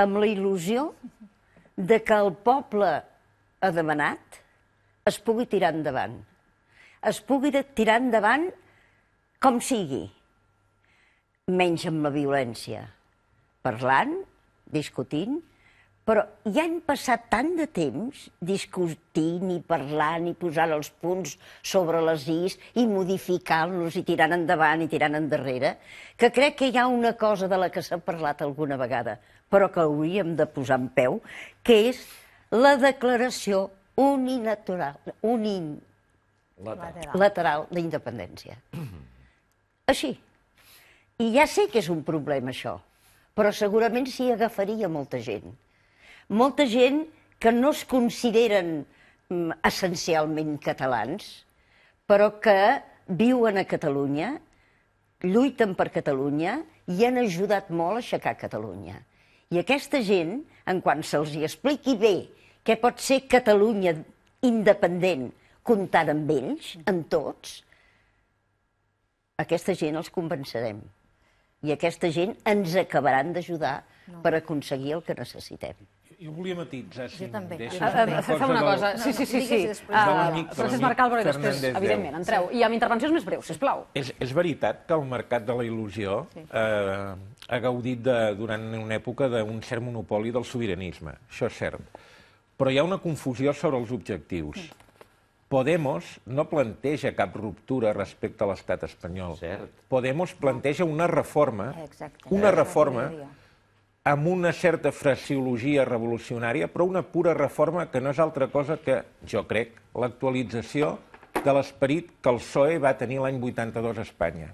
amb la il·lusió de que el poble ha demanat es pugui tirar endavant. Es pugui tirar endavant com sigui menys amb la violència. Parlant, discutint, però ja han passat tant de temps discutint i parlant i posant els punts sobre les is i modificant-los i tirant endavant i tirant endarrere, que crec que hi ha una cosa de la que s'ha parlat alguna vegada, però que hauríem de posar en peu, que és la declaració uninatural, unin... lateral. lateral d'independència. Mm -hmm. Així. I ja sé que és un problema això, però segurament s'hi agafaria molta gent. Molta gent que no es consideren mm, essencialment catalans, però que viuen a Catalunya, lluiten per Catalunya i han ajudat molt a aixecar Catalunya. I aquesta gent, en quan se'ls hi expliqui bé què pot ser Catalunya independent comptant amb ells, amb tots, aquesta gent els convencerem. I aquesta gent ens acabaran d'ajudar no. per aconseguir el que necessitem. Jo volia matitzar, si em també. deixes. Ah, una cosa Sí, sí, sí. sí. sí. Ah, Francesc Marc Álvaro i després, evidentment, entreu. I amb intervencions més breus, sisplau. És, és veritat que el mercat de la il·lusió eh, ha gaudit de, durant una època d'un cert monopoli del sobiranisme. Això és cert. Però hi ha una confusió sobre els objectius. Mm. Podemos no planteja cap ruptura respecte a l'estat espanyol. Cert. Podemos planteja una reforma, Exacte. una reforma amb una certa fraseologia revolucionària, però una pura reforma que no és altra cosa que, jo crec, l'actualització de l'esperit que el PSOE va tenir l'any 82 a Espanya.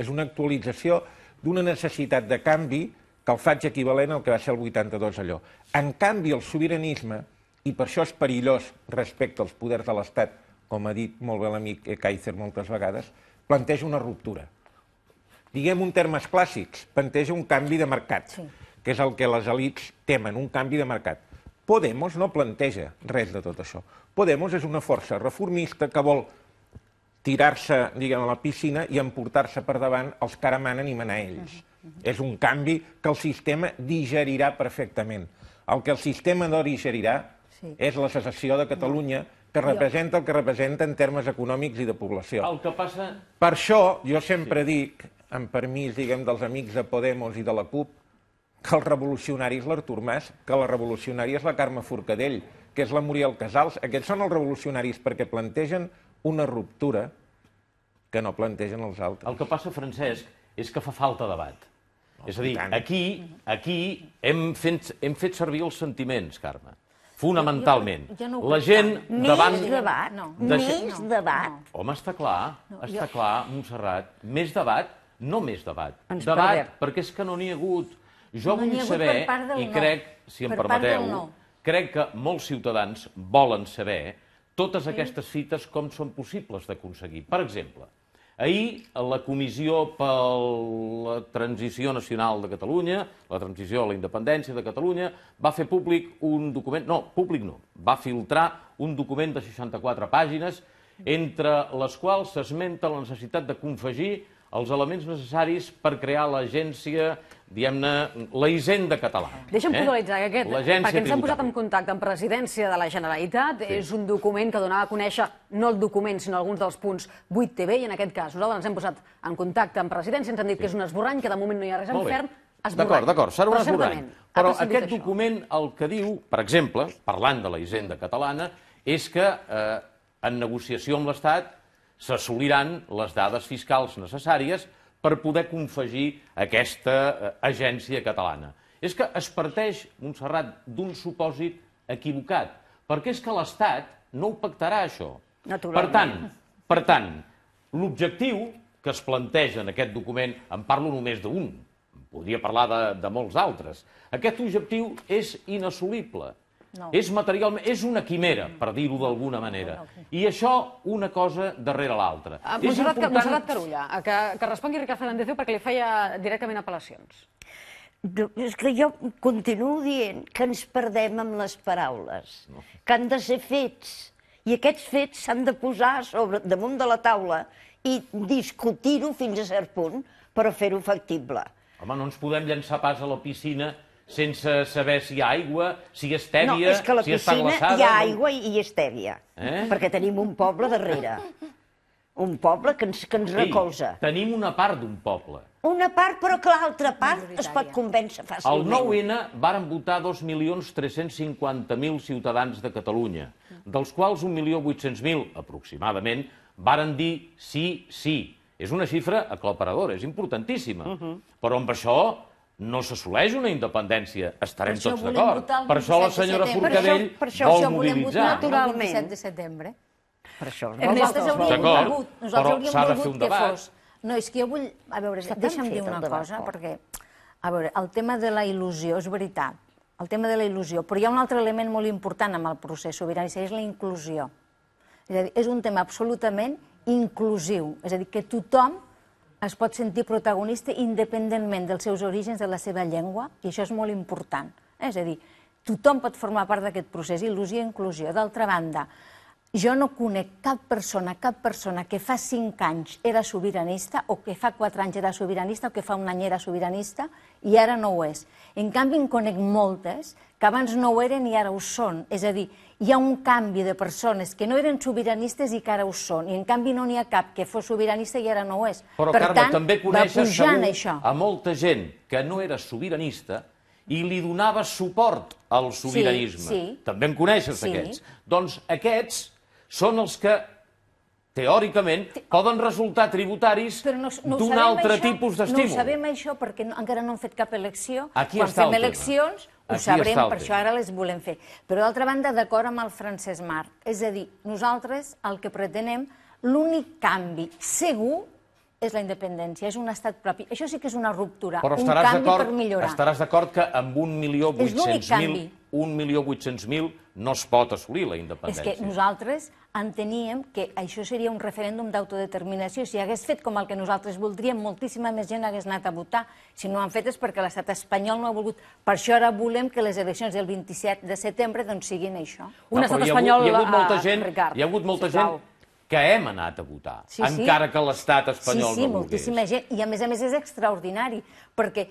És una actualització d'una necessitat de canvi que el faig equivalent al que va ser el 82 allò. En canvi, el sobiranisme, i per això és perillós respecte als poders de l'Estat, com ha dit molt bé l'amic Kaiser moltes vegades, planteja una ruptura. Diguem un termes clàssics, planteja un canvi de mercat, sí. que és el que les elites temen, un canvi de mercat. Podemos no planteja res de tot això. Podemos és una força reformista que vol tirar-se, diguem, a la piscina i emportar-se per davant els que ara manen i manar ells. Uh -huh, uh -huh. És un canvi que el sistema digerirà perfectament. El que el sistema no digerirà és la secessió de Catalunya, que representa el que representa en termes econòmics i de població. El que passa... Per això jo sempre sí. dic, amb permís, diguem, dels amics de Podemos i de la CUP, que el revolucionari és l'Artur Mas, que la revolucionària és la Carme Forcadell, que és la Muriel Casals. Aquests són els revolucionaris perquè plantegen una ruptura que no plantegen els altres. El que passa, Francesc, és que fa falta debat. és a dir, aquí, aquí hem, fet, hem fet servir els sentiments, Carme fonamentalment. Jo, jo, jo no la gent no. davant... Més debat, no. De... Més debat. No. Home, està clar, no, està jo... clar, Montserrat. Més debat, no més debat. Ens debat, perdem. perquè és que no n'hi ha hagut. Jo no vull saber, i no. crec, si em per permeteu, no. crec que molts ciutadans volen saber totes sí. aquestes cites com són possibles d'aconseguir. Per exemple, Ahir, la Comissió per la Transició Nacional de Catalunya, la transició a la independència de Catalunya, va fer públic un document... No, públic no. Va filtrar un document de 64 pàgines, entre les quals s'esmenta la necessitat de confegir els elements necessaris per crear l'agència diguem-ne, la hisenda catalana. Deixa'm eh? puntualitzar que aquest, perquè ens hem posat en contacte amb Presidència de la Generalitat, sí. és un document que donava a conèixer no el document, sinó alguns dels punts 8TV, i en aquest cas nosaltres ens hem posat en contacte amb Presidència, ens han dit sí. que és un esborrany, que de moment no hi ha res en ferm, D'acord, d'acord, serà un esborrany. Però aquest document el que diu, per exemple, parlant de la hisenda catalana, és que eh, en negociació amb l'Estat s'assoliran les dades fiscals necessàries per poder confegir aquesta eh, agència catalana. És que es parteix, Montserrat, d'un supòsit equivocat, perquè és que l'Estat no ho pactarà, això. Per tant, per tant l'objectiu que es planteja en aquest document, en parlo només d'un, podria parlar de, de molts altres, aquest objectiu és inassolible, no. És materialment... És una quimera, per dir-ho d'alguna manera. Ah, I això, una cosa darrere l'altra. Ah, Montserrat, important... Carulla, que, que respongui Ricard Fernández perquè li feia directament apel·lacions. És que jo continuo dient que ens perdem amb les paraules, que han de ser fets. I aquests fets s'han de posar sobre, damunt de la taula i discutir-ho fins a cert punt, però fer-ho factible. Home, no ens podem llançar pas a la piscina sense saber si hi ha aigua, si hi ha estèvia, no, és que la si està glaçada... hi ha aigua i hi ha estèvia, eh? perquè tenim un poble darrere. Un poble que ens, que ens sí, recolza. Tenim una part d'un poble. Una part, però que l'altra part es pot convèncer fàcilment. El 9-N varen votar 2.350.000 ciutadans de Catalunya, dels quals 1.800.000, aproximadament, varen dir sí, sí. És una xifra aclaparadora, és importantíssima. Uh mhm. -huh. Però amb això no s'assoleix una independència. Estarem tots d'acord. Per això la senyora Forcadell per això, per això, vol això mobilitzar. Naturalment. El 27 de setembre. Per això els nosaltres hauríem volgut, nosaltres hauríem fer un que fos. No, és que jo vull... A veure, deixa'm dir una cosa, oh. perquè... A veure, el tema de la il·lusió, és veritat, el tema de la il·lusió, però hi ha un altre element molt important amb el procés sobiranista, és la inclusió. És a dir, és un tema absolutament inclusiu, és a dir, que tothom es pot sentir protagonista independentment dels seus orígens, de la seva llengua, i això és molt important. És a dir, tothom pot formar part d'aquest procés, il·lusió i inclusió. D'altra banda, jo no conec cap persona, cap persona que fa cinc anys era sobiranista o que fa quatre anys era sobiranista o que fa un any era sobiranista i ara no ho és. En canvi, en conec moltes que abans no ho eren i ara ho són. És a dir, hi ha un canvi de persones que no eren sobiranistes i que ara ho són. I en canvi no n'hi ha cap que fos sobiranista i ara no ho és. Però, per Carme, tant, també coneixes segur això. a molta gent que no era sobiranista i li donava suport al sobiranisme. Sí, sí. També en coneixes, sí. aquests. Doncs aquests són els que teòricament, poden resultar tributaris no, no d'un altre això, tipus d'estímul. No ho sabem això perquè no, encara no han fet cap elecció. Aquí Quan fem eleccions Aquí ho sabrem, per això ara les volem fer. Però d'altra banda, d'acord amb el Francesc Marc, és a dir, nosaltres el que pretenem, l'únic canvi segur és la independència, és un estat propi. Això sí que és una ruptura, Però un canvi per millorar. Estaràs d'acord que amb 1.800.000 1.800.000 no es pot assolir la independència. És que nosaltres enteníem que això seria un referèndum d'autodeterminació. Si hagués fet com el que nosaltres voldríem, moltíssima més gent hagués anat a votar. Si no ho han fet és perquè l'estat espanyol no ha volgut. Per això ara volem que les eleccions del 27 de setembre doncs, siguin això. Un no, estat espanyol, hi ha hagut, molta eh, gent, Ricard. Hi ha hagut molta gent que hem anat a votar, sí, sí. encara que l'estat espanyol sí, sí, no volgués. Sí, sí, moltíssima gent. I a més a més és extraordinari, perquè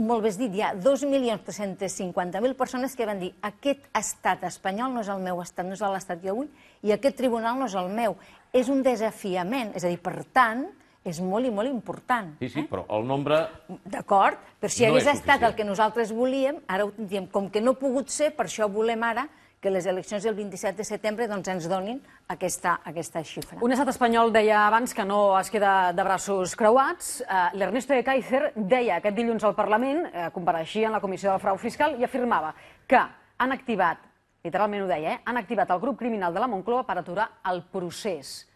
molt bé dit, hi ha 2.350.000 persones que van dir aquest estat espanyol no és el meu estat, no és l'estat que jo vull, i aquest tribunal no és el meu. És un desafiament, és a dir, per tant, és molt i molt important. Sí, sí, eh? però el nombre... D'acord, però si no hagués estat el que nosaltres volíem, ara ho tindríem. Com que no ha pogut ser, per això volem ara que les eleccions del 27 de setembre doncs, ens donin aquesta, aquesta xifra. Un estat espanyol deia abans que no es queda de braços creuats. Eh, L'Ernesto de Kaiser deia aquest dilluns al Parlament, eh, compareixia en la Comissió del Frau Fiscal i afirmava que han activat literalmente ho deia, eh? han activado el grupo criminal de la Moncloa para aturar el procés.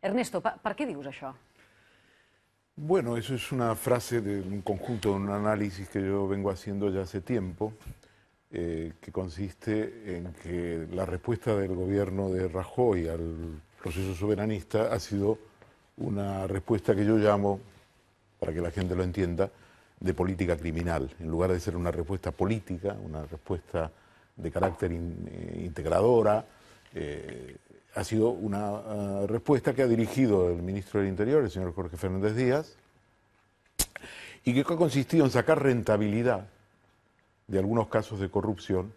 Ernesto, ¿para qué digo eso? Bueno, eso es una frase de un conjunto, de un análisis que yo vengo haciendo ya hace tiempo, eh, que consiste en que la respuesta del gobierno de Rajoy al proceso soberanista ha sido una respuesta que yo llamo, para que la gente lo entienda, de política criminal. En lugar de ser una respuesta política, una respuesta de carácter eh, integradora. Eh, ha sido una eh, respuesta que ha dirigido el ministro del Interior, el señor Jorge Fernández Díaz, y que ha consistido en sacar rentabilidad de algunos casos de corrupción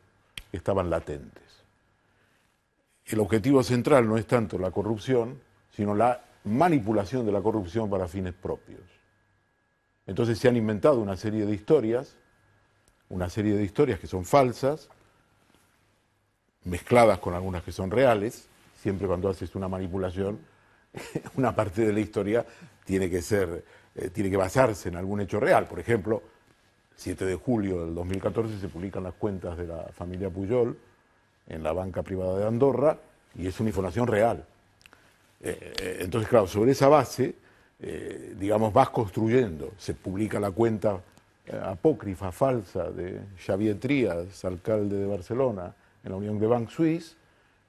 que estaban latentes. El objetivo central no es tanto la corrupción, sino la manipulación de la corrupción para fines propios. Entonces se han inventado una serie de historias, una serie de historias que son falsas, mezcladas con algunas que son reales, siempre cuando haces una manipulación, (laughs) una parte de la historia tiene que ser, eh, tiene que basarse en algún hecho real. Por ejemplo, 7 de julio del 2014 se publican las cuentas de la familia Puyol en la banca privada de Andorra y es una información real. Eh, eh, entonces, claro, sobre esa base, digamos, vas construyendo. Se publica la cuenta apócrifa, falsa, de Xavier Trías, alcalde de Barcelona, en la Unión de Banque Suisse,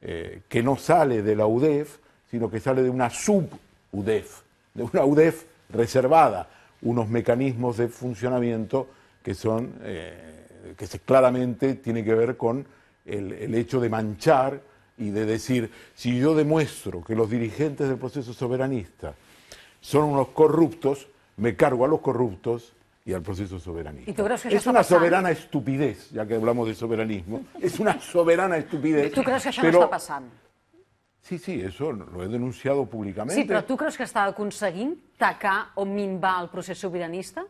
eh, que no sale de la UDEF, sino que sale de una sub-UDEF, de una UDEF reservada, unos mecanismos de funcionamiento que son, eh, que se, claramente tiene que ver con el hecho de manchar y de decir, si yo demuestro que los dirigentes del proceso soberanista son unos corruptos, me cargo a los corruptos y al proceso soberanista. es una soberana estupidez, ya que hablamos de soberanismo, es una soberana estupidez. ¿Tú crees que eso no está pasando? Sí, sí, eso lo he denunciado públicamente. Sí, pero tú crees que está aconseguint tacar o minvar al proceso soberanista?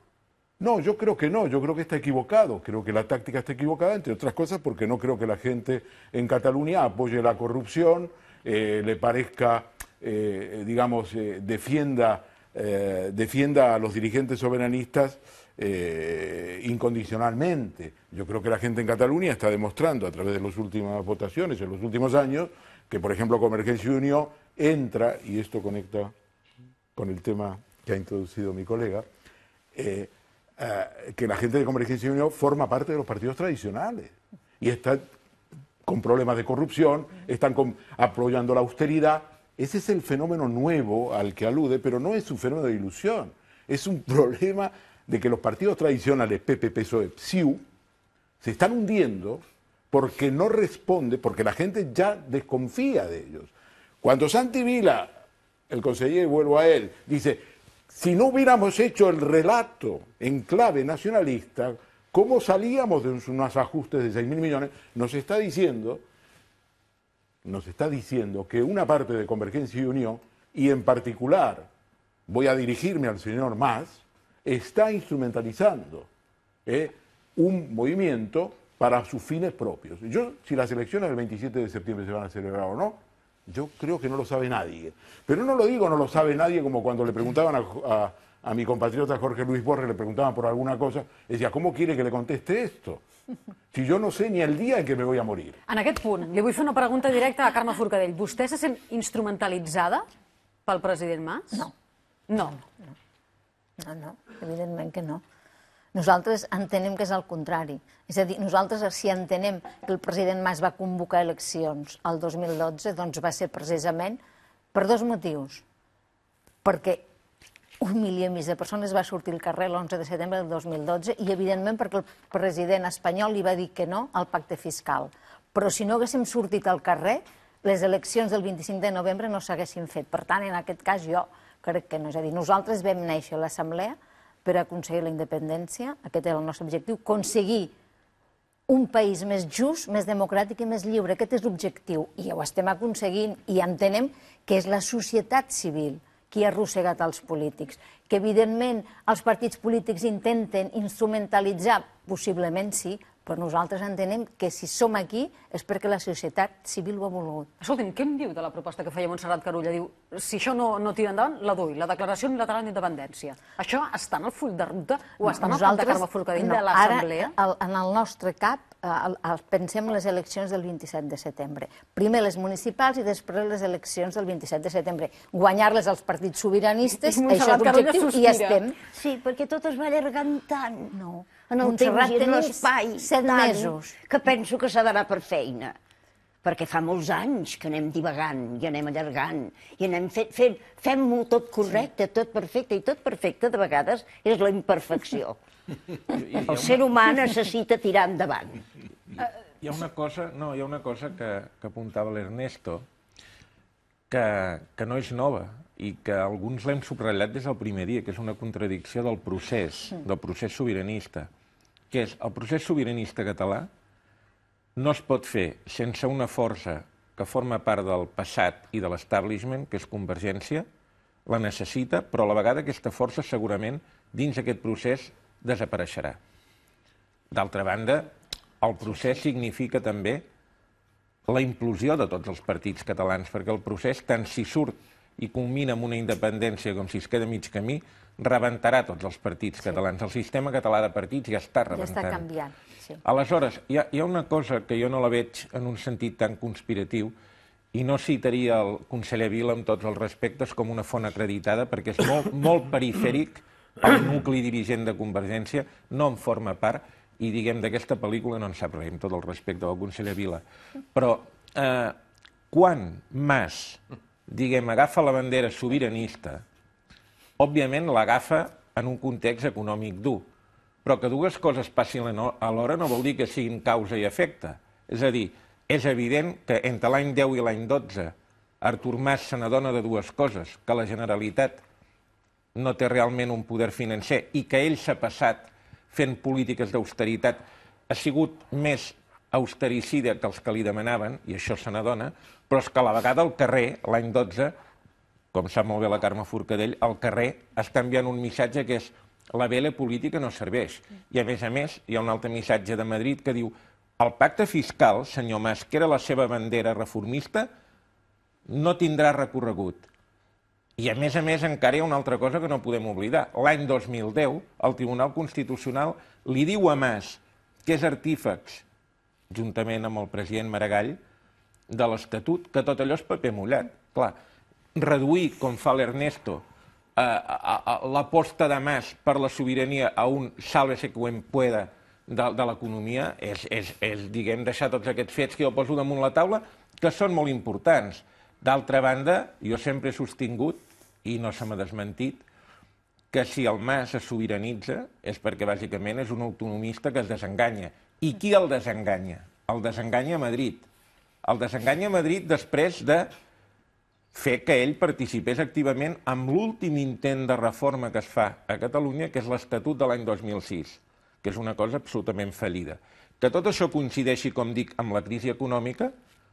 No, yo creo que no, yo creo que está equivocado, creo que la táctica está equivocada, entre otras cosas porque no creo que la gente en Cataluña apoye la corrupción, eh, le parezca, eh, digamos, eh, defienda, defienda a los dirigentes soberanistas eh, incondicionalmente. Yo creo que la gente en Cataluña está demostrando a través de las últimas votaciones en los últimos años que, por ejemplo, Convergencia Unión entra, y esto conecta con el tema que ha introducido mi colega, eh, eh, que la gente de Convergencia Unión forma parte de los partidos tradicionales y está con problemas de corrupción, están apoyando la austeridad. Ese es el fenómeno nuevo al que alude, pero no es un fenómeno de ilusión, es un (laughs) problema de que los partidos tradicionales PP, PSOE, PSIU, se están hundiendo porque no responde, porque la gente ya desconfía de ellos. Cuando Santi Vila, el consejero, vuelvo a él, dice, si no hubiéramos hecho el relato en clave nacionalista, ¿cómo salíamos de unos ajustes de 6.000 mil millones? Nos está diciendo, nos está diciendo que una parte de Convergencia y Unión, y en particular, voy a dirigirme al señor Más, está instrumentalizando eh, un movimiento para sus fines propios. Yo, si las elecciones del 27 de septiembre se van a celebrar o no, yo creo que no lo sabe nadie. Pero no lo digo, no lo sabe nadie, como cuando le preguntaban a, mi compatriota Jorge Luis Borges, le preguntaban por alguna cosa, decía, ¿cómo quiere que le conteste esto? Si yo no sé ni el día en que me voy a morir. En aquest le voy a hacer una pregunta directa a Carme Forcadell. ¿Usted se instrumentalizada instrumentalizada el president Mas? No. No. no. No, no, evidentment que no. Nosaltres entenem que és el contrari. És a dir, nosaltres, si entenem que el president Mas va convocar eleccions al el 2012, doncs va ser precisament per dos motius. Perquè un milió i mig de persones va sortir al carrer l'11 de setembre del 2012 i, evidentment, perquè el president espanyol li va dir que no al pacte fiscal. Però si no haguéssim sortit al carrer, les eleccions del 25 de novembre no s'haguessin fet. Per tant, en aquest cas, jo Crec que no. És a dir, nosaltres vam néixer a l'Assemblea per aconseguir la independència, aquest era el nostre objectiu, aconseguir un país més just, més democràtic i més lliure. Aquest és l'objectiu i ho estem aconseguint i entenem que és la societat civil qui ha arrossegat els polítics, que evidentment els partits polítics intenten instrumentalitzar, possiblement sí, però nosaltres entenem que si som aquí és perquè la societat civil ho ha volgut. Escolta'm, què em diu de la proposta que feia Montserrat Carulla? Diu, si això no, no tira endavant, la dui, la Declaració Unilateral d'Independència. Això està en el full de ruta o està en el full de Carme Forcadell no, de l'Assemblea? Ara, el, en el nostre cap, el, eh, el, pensem les eleccions del 27 de setembre. Primer les municipals i després les eleccions del 27 de setembre. Guanyar-les als partits sobiranistes, I, i això és l'objectiu, i estem. Sí, perquè tot es va allargant tant. No en el Montserrat temps i en l'espai. Set tant, mesos. Que penso que s'ha d'anar per feina. Perquè fa molts anys que anem divagant i anem allargant i anem fet, fent... Fem-ho tot correcte, sí. tot perfecte, i tot perfecte de vegades és la imperfecció. (laughs) El ser humà necessita tirar endavant. Hi ha una cosa, no, hi ha una cosa que, que apuntava l'Ernesto, que, que no és nova i que alguns l'hem subratllat des del primer dia, que és una contradicció del procés, del procés sobiranista que és el procés sobiranista català no es pot fer sense una força que forma part del passat i de l'establishment, que és Convergència, la necessita, però a la vegada aquesta força segurament dins aquest procés desapareixerà. D'altra banda, el procés significa també la implosió de tots els partits catalans, perquè el procés, tant si surt i culmina amb una independència com si es queda mig camí, rebentarà tots els partits sí. catalans. El sistema català de partits ja està rebentant. Ja està canviant, sí. Aleshores, hi ha, hi ha una cosa que jo no la veig en un sentit tan conspiratiu, i no citaria el conseller Vila amb tots els respectes com una font acreditada, perquè és molt, molt perifèric el nucli dirigent de Convergència, no en forma part, i diguem, d'aquesta pel·lícula no en sap res, amb tot el respecte del conseller Vila. Però eh, quan Mas, diguem, agafa la bandera sobiranista, òbviament l'agafa en un context econòmic dur, però que dues coses passin alhora no vol dir que siguin causa i efecte. És a dir, és evident que entre l'any 10 i l'any 12 Artur Mas se n'adona de dues coses, que la Generalitat no té realment un poder financer i que ell s'ha passat fent polítiques d'austeritat, ha sigut més austericida que els que li demanaven, i això se n'adona, però és que a la vegada al carrer, l'any 12, com sap molt bé la Carme Forcadell, al carrer està enviant un missatge que és la vela política no serveix. I a més a més hi ha un altre missatge de Madrid que diu el pacte fiscal, senyor Mas, que era la seva bandera reformista, no tindrà recorregut. I a més a més encara hi ha una altra cosa que no podem oblidar. L'any 2010 el Tribunal Constitucional li diu a Mas que és artífex, juntament amb el president Maragall, de l'Estatut, que tot allò és paper mullat. Clar, reduir, com fa l'Ernesto, l'aposta de Mas per la sobirania a un sálvese que pueda de, de l'economia és, és, diguem, deixar tots aquests fets que jo poso damunt la taula, que són molt importants. D'altra banda, jo sempre he sostingut, i no se m'ha desmentit, que si el Mas es sobiranitza és perquè bàsicament és un autonomista que es desenganya. I qui el desenganya? El desenganya a Madrid. El desenganya a Madrid després de fer que ell participés activament amb l'últim intent de reforma que es fa a Catalunya, que és l'Estatut de l'any 2006, que és una cosa absolutament fallida. Que tot això coincideixi, com dic, amb la crisi econòmica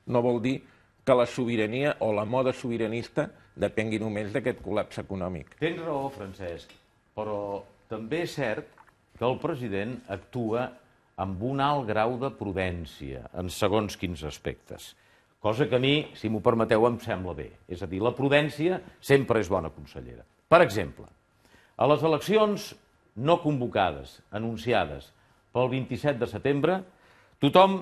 no vol dir que la sobirania o la moda sobiranista depengui només d'aquest col·lapse econòmic. Tens raó, Francesc, però també és cert que el president actua amb un alt grau de prudència en segons quins aspectes. Cosa que a mi, si m'ho permeteu, em sembla bé. És a dir, la prudència sempre és bona, consellera. Per exemple, a les eleccions no convocades, anunciades pel 27 de setembre, tothom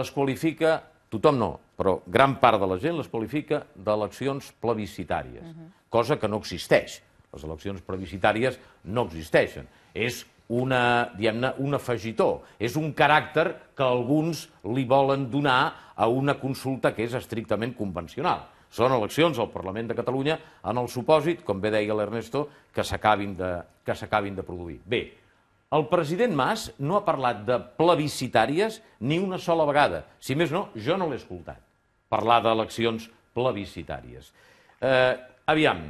les qualifica, tothom no, però gran part de la gent les qualifica d'eleccions plebiscitàries, mhm. cosa que no existeix. Les eleccions plebiscitàries no existeixen. És una, diguem-ne, un afegitor. És un caràcter que alguns li volen donar a una consulta que és estrictament convencional. Són eleccions al Parlament de Catalunya en el supòsit, com bé deia l'Ernesto, que s'acabin de, que de produir. Bé, el president Mas no ha parlat de plebiscitàries ni una sola vegada. Si més no, jo no l'he escoltat parlar d'eleccions plebiscitàries. Eh, aviam,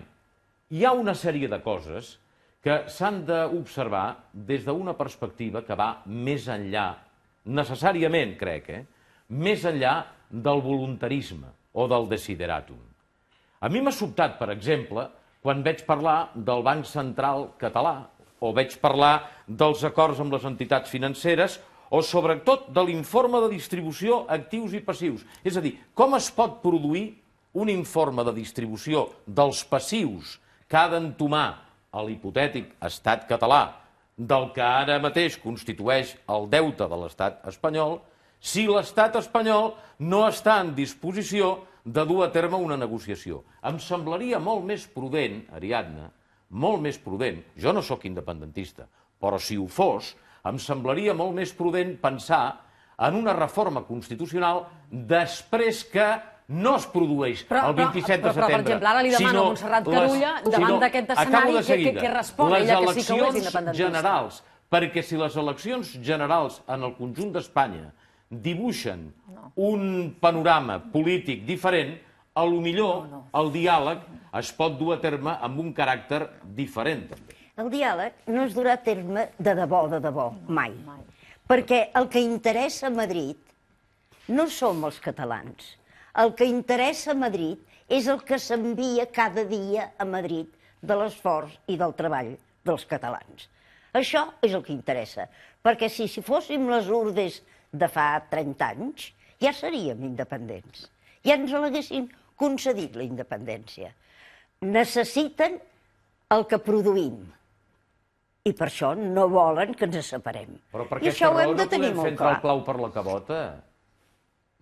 hi ha una sèrie de coses que s'han d'observar des d'una perspectiva que va més enllà, necessàriament, crec, eh? més enllà del voluntarisme o del desideratum. A mi m'ha sobtat, per exemple, quan veig parlar del Banc Central Català o veig parlar dels acords amb les entitats financeres o, sobretot, de l'informe de distribució actius i passius. És a dir, com es pot produir un informe de distribució dels passius que ha d'entomar a l'hipotètic estat català del que ara mateix constitueix el deute de l'estat espanyol, si l'estat espanyol no està en disposició de dur a terme una negociació. Em semblaria molt més prudent, Ariadna, molt més prudent, jo no sóc independentista, però si ho fos, em semblaria molt més prudent pensar en una reforma constitucional després que no es produeix però, el 27 però, de setembre. Però, per exemple, ara li demano a Montserrat Carulla, les, davant d'aquest escenari, què, que, que respon les ella, que sí que ho és independentista. generals, perquè si les eleccions generals en el conjunt d'Espanya dibuixen no. un panorama polític diferent, a lo millor no, no. el diàleg es pot dur a terme amb un caràcter diferent. També. El diàleg no es durà a terme de debò, de debò, mai. mai. Perquè el que interessa a Madrid no som els catalans, el que interessa a Madrid és el que s'envia cada dia a Madrid de l'esforç i del treball dels catalans. Això és el que interessa, perquè si, si fóssim les urdes de fa 30 anys, ja seríem independents. Ja ens l'haguessin concedit la independència. Necessiten el que produïm. I per això no volen que ens separem. Però per I això ho hem de tenir molt clar. Però per aquesta raó no podem fer entrar el clau per la cabota.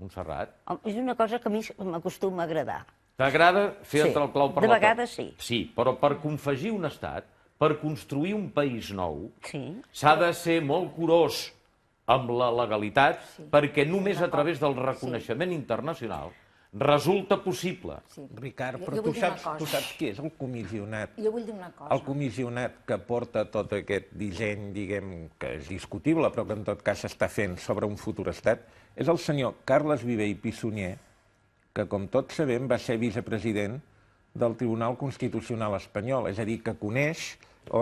Montserrat? És una cosa que a mi m'acostuma a agradar. T'agrada fer sí. entrar el clau per de la De vegades sí. Sí, però per confegir un estat, per construir un país nou, s'ha sí. de ser molt curós amb la legalitat, sí. perquè només a través del reconeixement sí. internacional resulta possible. Sí. Ricard, però jo, jo tu, saps, tu saps qui és el comissionat? Jo vull dir una cosa. El comissionat que porta tot aquest disseny, diguem, que és discutible, però que en tot cas s'està fent sobre un futur estat, és el senyor Carles Viver i Pissonier, que, com tots sabem, va ser vicepresident del Tribunal Constitucional espanyol, és a dir, que coneix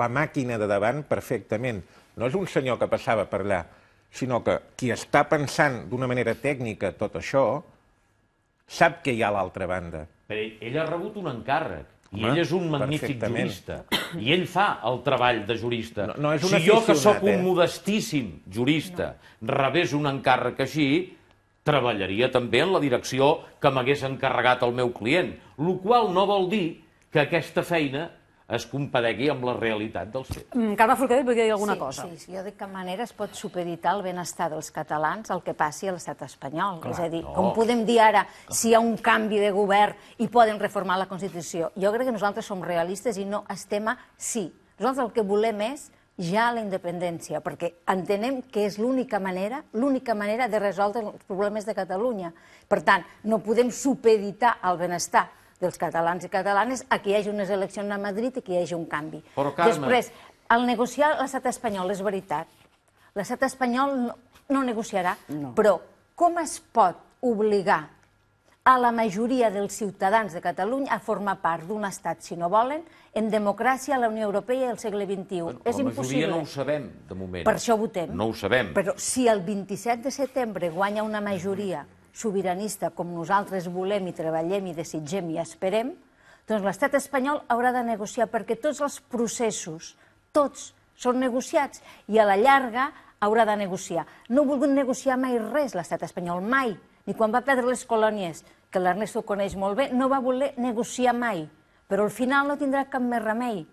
la màquina de davant perfectament. No és un senyor que passava per allà, sinó que qui està pensant d'una manera tècnica tot això sap que hi ha l'altra banda. Però ell ha rebut un encàrrec i ell és un magnífic jurista. I ell fa el treball de jurista. No, no és si jo, que sóc un eh? modestíssim jurista, no. rebés un encàrrec així, treballaria també en la direcció que m'hagués encarregat el meu client, Lo qual no vol dir que aquesta feina es comparegui amb la realitat dels fets. Mm, Carme Forcadell volia dir alguna sí, cosa. Sí, sí, jo de cap manera es pot supeditar el benestar dels catalans al que passi a l'estat espanyol. Clar, és a dir, no. com podem dir ara, si hi ha un canvi de govern i poden reformar la Constitució? Jo crec que nosaltres som realistes i no estem a sí. Nosaltres el que volem és ja la independència, perquè entenem que és l'única manera, l'única manera de resoldre els problemes de Catalunya. Per tant, no podem supeditar el benestar dels catalans i catalanes a que hi hagi unes eleccions a Madrid i que hi hagi un canvi. Però, Carme... Després, al negociar l'estat espanyol, és veritat, l'estat espanyol no, no negociarà, no. però com es pot obligar a la majoria dels ciutadans de Catalunya a formar part d'un estat, si no volen, en democràcia a la Unió Europea i al segle XXI. Bueno, és la impossible. no ho sabem, de moment. Per això votem. No ho sabem. Però si el 27 de setembre guanya una majoria... Mm -hmm sobiranista com nosaltres volem i treballem i desitgem i esperem, doncs l'estat espanyol haurà de negociar perquè tots els processos, tots, són negociats i a la llarga haurà de negociar. No ha volgut negociar mai res l'estat espanyol, mai. Ni quan va perdre les colònies, que l'Ernesto coneix molt bé, no va voler negociar mai. Però al final no tindrà cap més remei,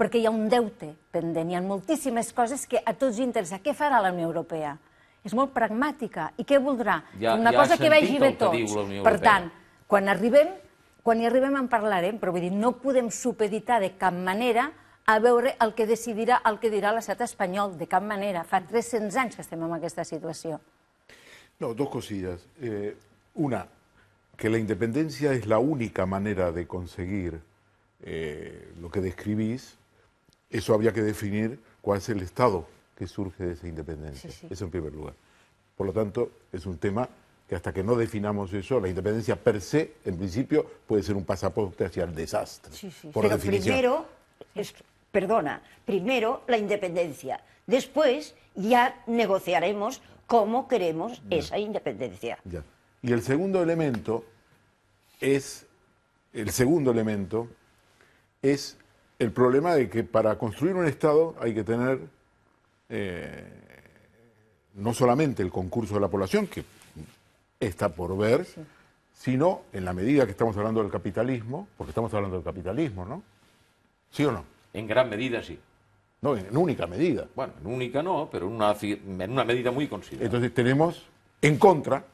perquè hi ha un deute pendent. Hi ha moltíssimes coses que a tots interessa. Què farà la Unió Europea? és molt pragmàtica. I què voldrà? Ja, una ja cosa que vegi bé tots. Per tant, quan arribem, quan hi arribem en parlarem, però vull dir, no podem supeditar de cap manera a veure el que decidirà, el que dirà l'estat espanyol, de cap manera. Fa 300 anys que estem en aquesta situació. No, dos cosillas. Eh, una, que la independència és la única manera de conseguir eh, lo que describís. Eso habría que definir cuál es el Estado que surge de esa independencia. Eso en primer lugar. Por lo tanto, es un tema que hasta que no definamos eso, la independencia per se, en principio, puede ser un pasaporte hacia el desastre. Sí, por Pero primero, perdona, primero la independencia. Después ya negociaremos cómo queremos esa independencia. Y el segundo elemento es el segundo elemento es el problema de que para construir un Estado hay que tener eh, no solamente el concurso de la población, que está por ver, sino en la medida que estamos hablando del capitalismo, porque estamos hablando del capitalismo, ¿no? ¿Sí o no? En gran medida sí. No, en, única medida. Bueno, en única no, pero en una, en una medida muy considerable. Entonces tenemos en contra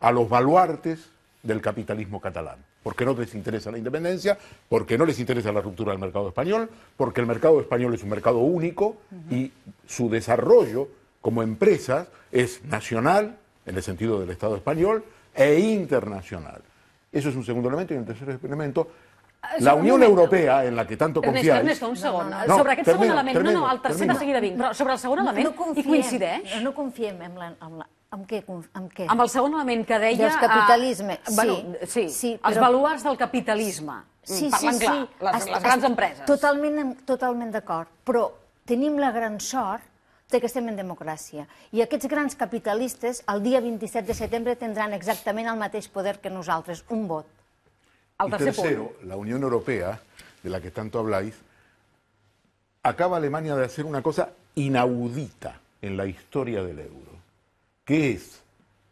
a los baluartes del capitalismo catalán porque no les interesa la independencia, porque no les interesa la ruptura del mercado español, porque el mercado español es un mercado único y su desarrollo como empresas es nacional, en el sentido del Estado español, e internacional. Eso es un segundo elemento. Y un tercer elemento Eh, la Unió Europea, en la que tanto confiáis... Ernesto, Ernesto un segon. No, no, Sobre aquest termino, segon element... Termino, no, no, el tercer termino. de seguida vinc. Però sobre el segon element, no, no confiem, hi coincideix? No confiem en la, en la, amb què? Amb, què? amb el segon element que deia... Del eh, capitalisme. A... Eh, bueno, sí, sí, sí però... els baluars del capitalisme. Sí, mm, sí, clar, sí. Les, es, les grans empreses. Totalment, totalment d'acord, però tenim la gran sort de que estem en democràcia. I aquests grans capitalistes, el dia 27 de setembre, tindran exactament el mateix poder que nosaltres, un vot. Y tercero, la Unión Europea, de la que tanto habláis, acaba Alemania de hacer una cosa inaudita en la historia del euro, que es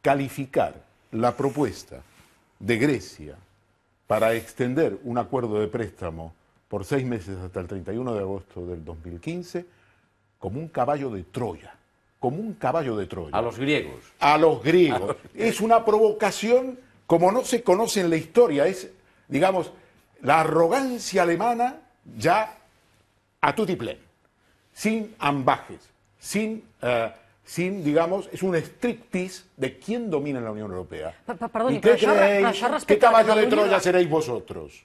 calificar la propuesta de Grecia para extender un acuerdo de préstamo por seis meses hasta el 31 de agosto del 2015 como un caballo de Troya, como un caballo de Troya. A los griegos. A los griegos. (laughs) Es una provocación como no se conoce en la historia, es digamos, la arrogancia alemana ya a tutiplén, sin ambajes, sin, eh, sin, digamos, es un strictis de quién domina la Unión Europea. ¿Y qué caballo de Troya seréis vosotros?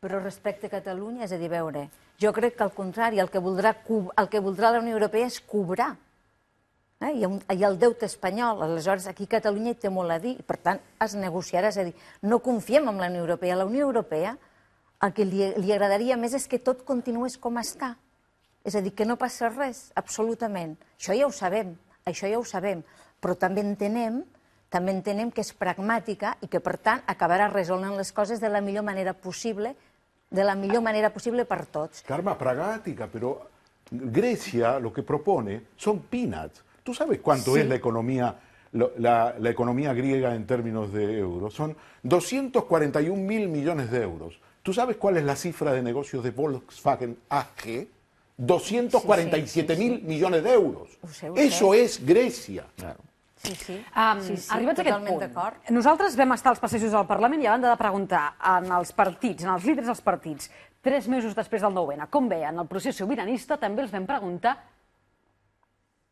Pero respecto a Cataluña se a dir, veure, creo que al contrario, al que voldrà, que la Unión Europea es cobrar eh? I, un, i el deute espanyol. Aleshores, aquí Catalunya hi té molt a dir, i per tant es negociarà. És a dir, no confiem en la Unió Europea. La Unió Europea el que li, li agradaria més és que tot continués com està. És a dir, que no passa res, absolutament. Això ja ho sabem, això ja ho sabem. Però també entenem també entenem que és pragmàtica i que, per tant, acabarà resolent les coses de la millor manera possible, de la millor manera possible per tots. Carme, pragmàtica, però Grecia lo que propone són peanuts. ¿Tú sabes cuánto sí. es la economía, la, la, economía griega en términos de euros? Son 241 mil millones de euros. ¿Tú sabes cuál es la cifra de negocios de Volkswagen AG? 247 mil sí, sí, millones de euros. Eso és eh. Grècia. Claro. Sí, sí. Um, sí, sí. Arribats a aquest punt, nosaltres vam estar als passejos del Parlament i a banda de preguntar en els partits, en els líders dels partits, tres mesos després del 9-N, com veien el procés sobiranista, també els vam preguntar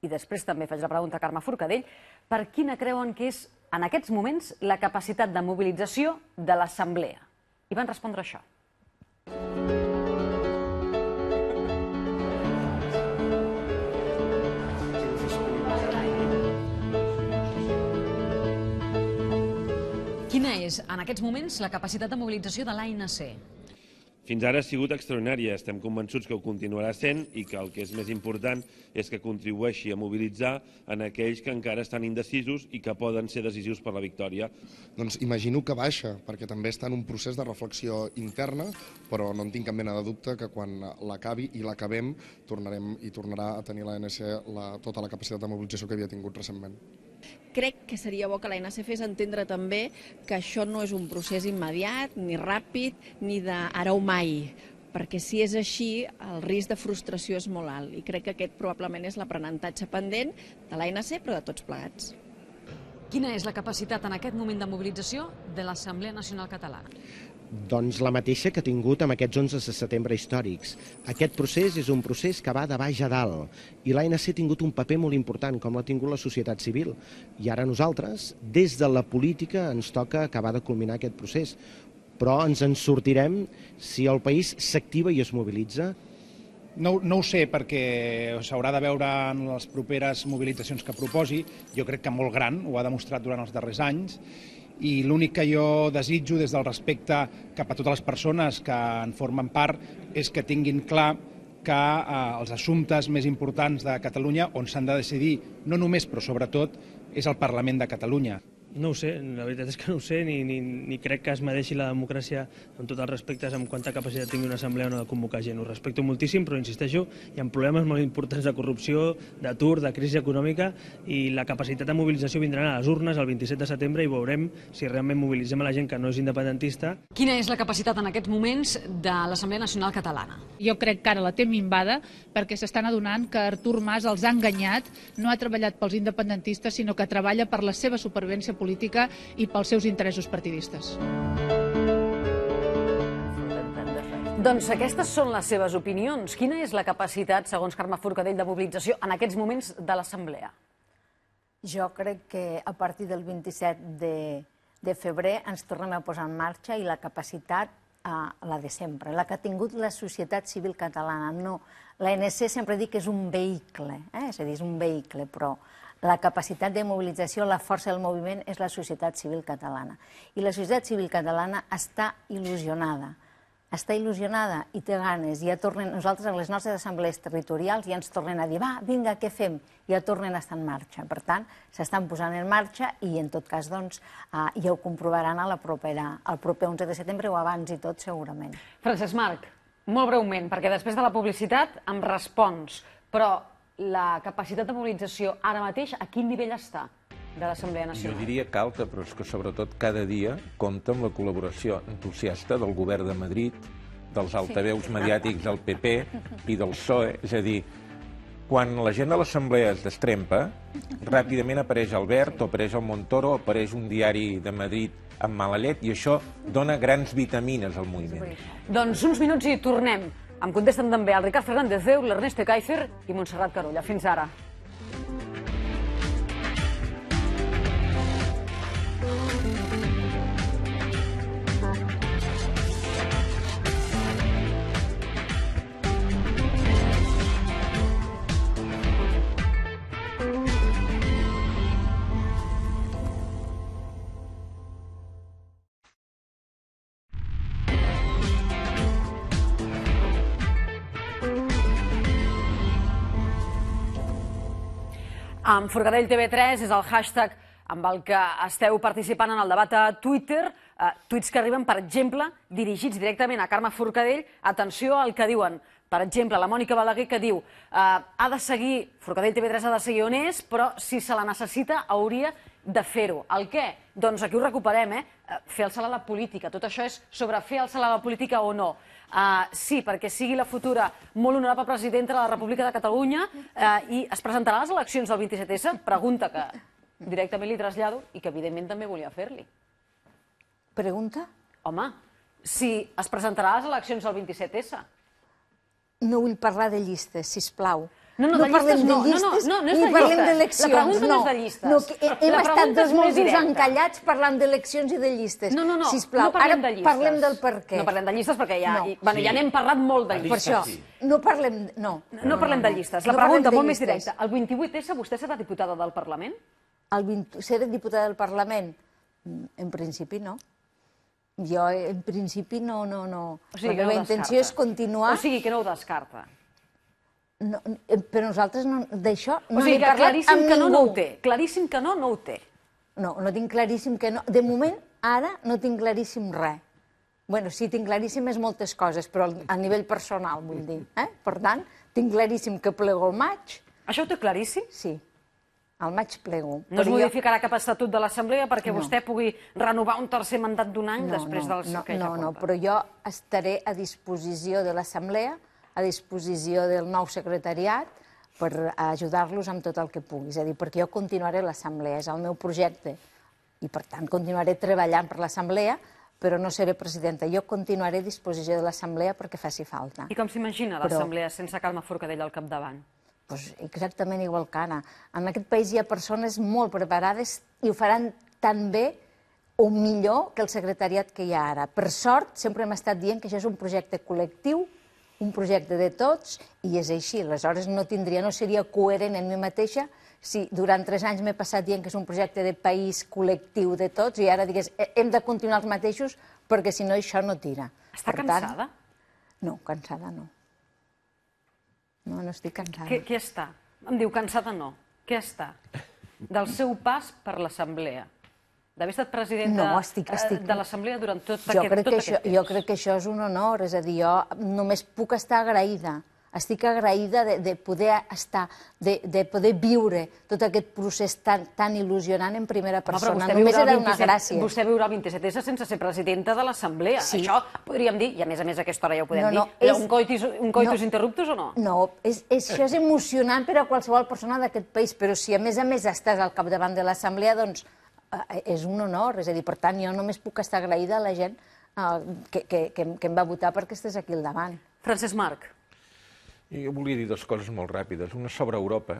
i després també faig la pregunta a Carme Forcadell, per quina creuen que és en aquests moments la capacitat de mobilització de l'Assemblea? I van respondre això. Quina és, en aquests moments, la capacitat de mobilització de l'ANC? Fins ara ha sigut extraordinària, estem convençuts que ho continuarà sent i que el que és més important és que contribueixi a mobilitzar en aquells que encara estan indecisos i que poden ser decisius per la victòria. Doncs imagino que baixa, perquè també està en un procés de reflexió interna, però no en tinc cap mena de dubte que quan l'acabi i l'acabem tornarem i tornarà a tenir l'ANC la, tota la capacitat de mobilització que havia tingut recentment crec que seria bo que l'ANC fes entendre també que això no és un procés immediat, ni ràpid, ni d'ara o mai, perquè si és així el risc de frustració és molt alt i crec que aquest probablement és l'aprenentatge pendent de l'ANC però de tots plegats. Quina és la capacitat en aquest moment de mobilització de l'Assemblea Nacional Catalana? Doncs la mateixa que ha tingut amb aquests 11 de setembre històrics. Aquest procés és un procés que va de baix a dalt i l'ANC ha tingut un paper molt important, com l'ha tingut la societat civil. I ara nosaltres, des de la política, ens toca acabar de culminar aquest procés. Però ens en sortirem si el país s'activa i es mobilitza no, no ho sé, perquè s'haurà de veure en les properes mobilitzacions que proposi. Jo crec que molt gran, ho ha demostrat durant els darrers anys, i l'únic que jo desitjo des del respecte cap a totes les persones que en formen part és que tinguin clar que eh, els assumptes més importants de Catalunya on s'han de decidir no només però sobretot és el Parlament de Catalunya. No ho sé, la veritat és que no ho sé, ni, ni, ni crec que es medeixi la democràcia amb tots els respectes amb quanta capacitat tingui una assemblea o no de convocar gent. Ho respecto moltíssim, però insisteixo, hi ha problemes molt importants de corrupció, d'atur, de crisi econòmica, i la capacitat de mobilització vindrà a les urnes el 27 de setembre i veurem si realment mobilitzem a la gent que no és independentista. Quina és la capacitat en aquests moments de l'Assemblea Nacional Catalana? Jo crec que ara la té minvada perquè s'estan adonant que Artur Mas els ha enganyat, no ha treballat pels independentistes, sinó que treballa per la seva supervivència política i pels seus interessos partidistes. Doncs aquestes són les seves opinions. Quina és la capacitat, segons Carme Forcadell, de mobilització en aquests moments de l'Assemblea? Jo crec que a partir del 27 de, de febrer ens tornem a posar en marxa i la capacitat a eh, la de sempre, la que ha tingut la societat civil catalana. No, l'ANC sempre dic que és un vehicle, eh? és a dir, és un vehicle, però la capacitat de mobilització, la força del moviment és la societat civil catalana. I la societat civil catalana està il·lusionada, està il·lusionada i té ganes. Ja tornen, nosaltres a les nostres assemblees territorials ja ens tornen a dir, va, vinga, què fem? Ja tornen a estar en marxa. Per tant, s'estan posant en marxa i, en tot cas, doncs, eh, ja ho comprovaran a la propera, al proper 11 de setembre o abans i tot, segurament. Francesc Marc, molt breument, perquè després de la publicitat em respons, però la capacitat de mobilització ara mateix a quin nivell està? de l'Assemblea Nacional. Jo diria que alta, però és que sobretot cada dia compta amb la col·laboració entusiasta del govern de Madrid, dels altaveus sí. mediàtics del PP i del PSOE. És a dir, quan la gent de l'Assemblea es destrempa, ràpidament apareix Albert, o apareix el Montoro, o apareix un diari de Madrid amb mala llet, i això dona grans vitamines al moviment. Doncs uns minuts i tornem. Em contesten també el Ricard Fernández Déu, l'Ernest Kaifer i Montserrat Carolla. Fins ara. Amb Forcadell TV3 és el hashtag amb el que esteu participant en el debat a Twitter, eh, tuits que arriben, per exemple, dirigits directament a Carme Forcadell. Atenció al que diuen. Per exemple, la Mònica Balaguer que diu eh, ha de seguir, Forcadell TV3 ha de seguir on és, però si se la necessita hauria de fer-ho. El què? Doncs aquí ho recuperem, eh? eh fer el salt a la política. Tot això és sobre fer el salt a la política o no. Uh, sí, perquè sigui la futura molt honorable presidenta de la República de Catalunya uh, i es presentarà a les eleccions del 27S? Pregunta que directament li trasllado i que evidentment també volia fer-li. Pregunta? Home, si es presentarà a les eleccions del 27S. No vull parlar de llistes, si us plau. No, no, no parlem de llistes, no, no, no, no ni parlem d'eleccions. La pregunta no, no és de llistes. No, que hem estat dos mesos encallats parlant d'eleccions i de llistes. No, no, no, Sisplau, no parlem de llistes. parlem del per què. No parlem de llistes perquè ja, no. i, bueno, sí. ja n'hem parlat molt de llistes. Per això, sí. no parlem... No. No, no parlem de llistes. La no pregunta, molt més directa. El 28S vostè serà diputada del Parlament? El 20... Seré diputada del Parlament? Mm, en principi, no. Jo, en principi, no, no, no. O sigui, la meva no intenció és continuar... O sigui, que no ho descarta. No, eh, però nosaltres no, d'això no o sigui, parlat amb ningú. que no, no ho té. Claríssim que no, no ho té. No, no tinc claríssim que no. De moment, ara, no tinc claríssim res. Bueno, sí, tinc claríssim és moltes coses, però a nivell personal, vull dir. Eh? Per tant, tinc claríssim que plego el maig. Això ho té claríssim? Sí. El maig plego. No es jo... modificarà cap estatut de l'Assemblea perquè no. vostè pugui renovar un tercer mandat d'un any no, després no, del no, que ja no, No, però jo estaré a disposició de l'Assemblea a disposició del nou secretariat per ajudar-los amb tot el que pugui. És a dir, perquè jo continuaré l'assemblea, és el meu projecte, i per tant continuaré treballant per l'assemblea, però no seré presidenta. Jo continuaré a disposició de l'assemblea perquè faci falta. I com s'imagina l'assemblea però... sense Calma Forcadell al capdavant? Pues exactament igual que Anna. En aquest país hi ha persones molt preparades i ho faran tan bé o millor que el secretariat que hi ha ara. Per sort, sempre hem estat dient que això és un projecte col·lectiu un projecte de tots i és així. Aleshores no tindria, no seria coherent en mi mateixa si durant tres anys m'he passat dient que és un projecte de país col·lectiu de tots i ara digués eh, hem de continuar els mateixos perquè si no això no tira. Està per cansada? Tant, no, cansada no. No, no estic cansada. Què, què està? Em diu cansada no. Què està? Del seu pas per l'assemblea d'haver estat presidenta no, estic, eh, estic... de l'Assemblea durant tot, jo aquest, crec tot que aquest això, temps. Jo crec que això és un honor, és a dir, jo només puc estar agraïda. Estic agraïda de, de poder estar, de, de poder viure tot aquest procés tan, tan il·lusionant en primera persona. Home, Només era 27, una gràcia. Vostè viurà el 27S sense ser presidenta de l'Assemblea. Sí. Això podríem dir, i a més a més a aquesta hora ja ho podem no, no, dir, és... un coitus, un coitus no, interruptus o no? No, és, és, això és emocionant per a qualsevol persona d'aquest país, però si a més a més estàs al capdavant de l'Assemblea, doncs és un honor, és a dir, per tant, jo només puc estar agraïda a la gent eh, que, que, que, que em va votar perquè estàs aquí al davant. Francesc Marc. Jo volia dir dues coses molt ràpides. Una sobre Europa.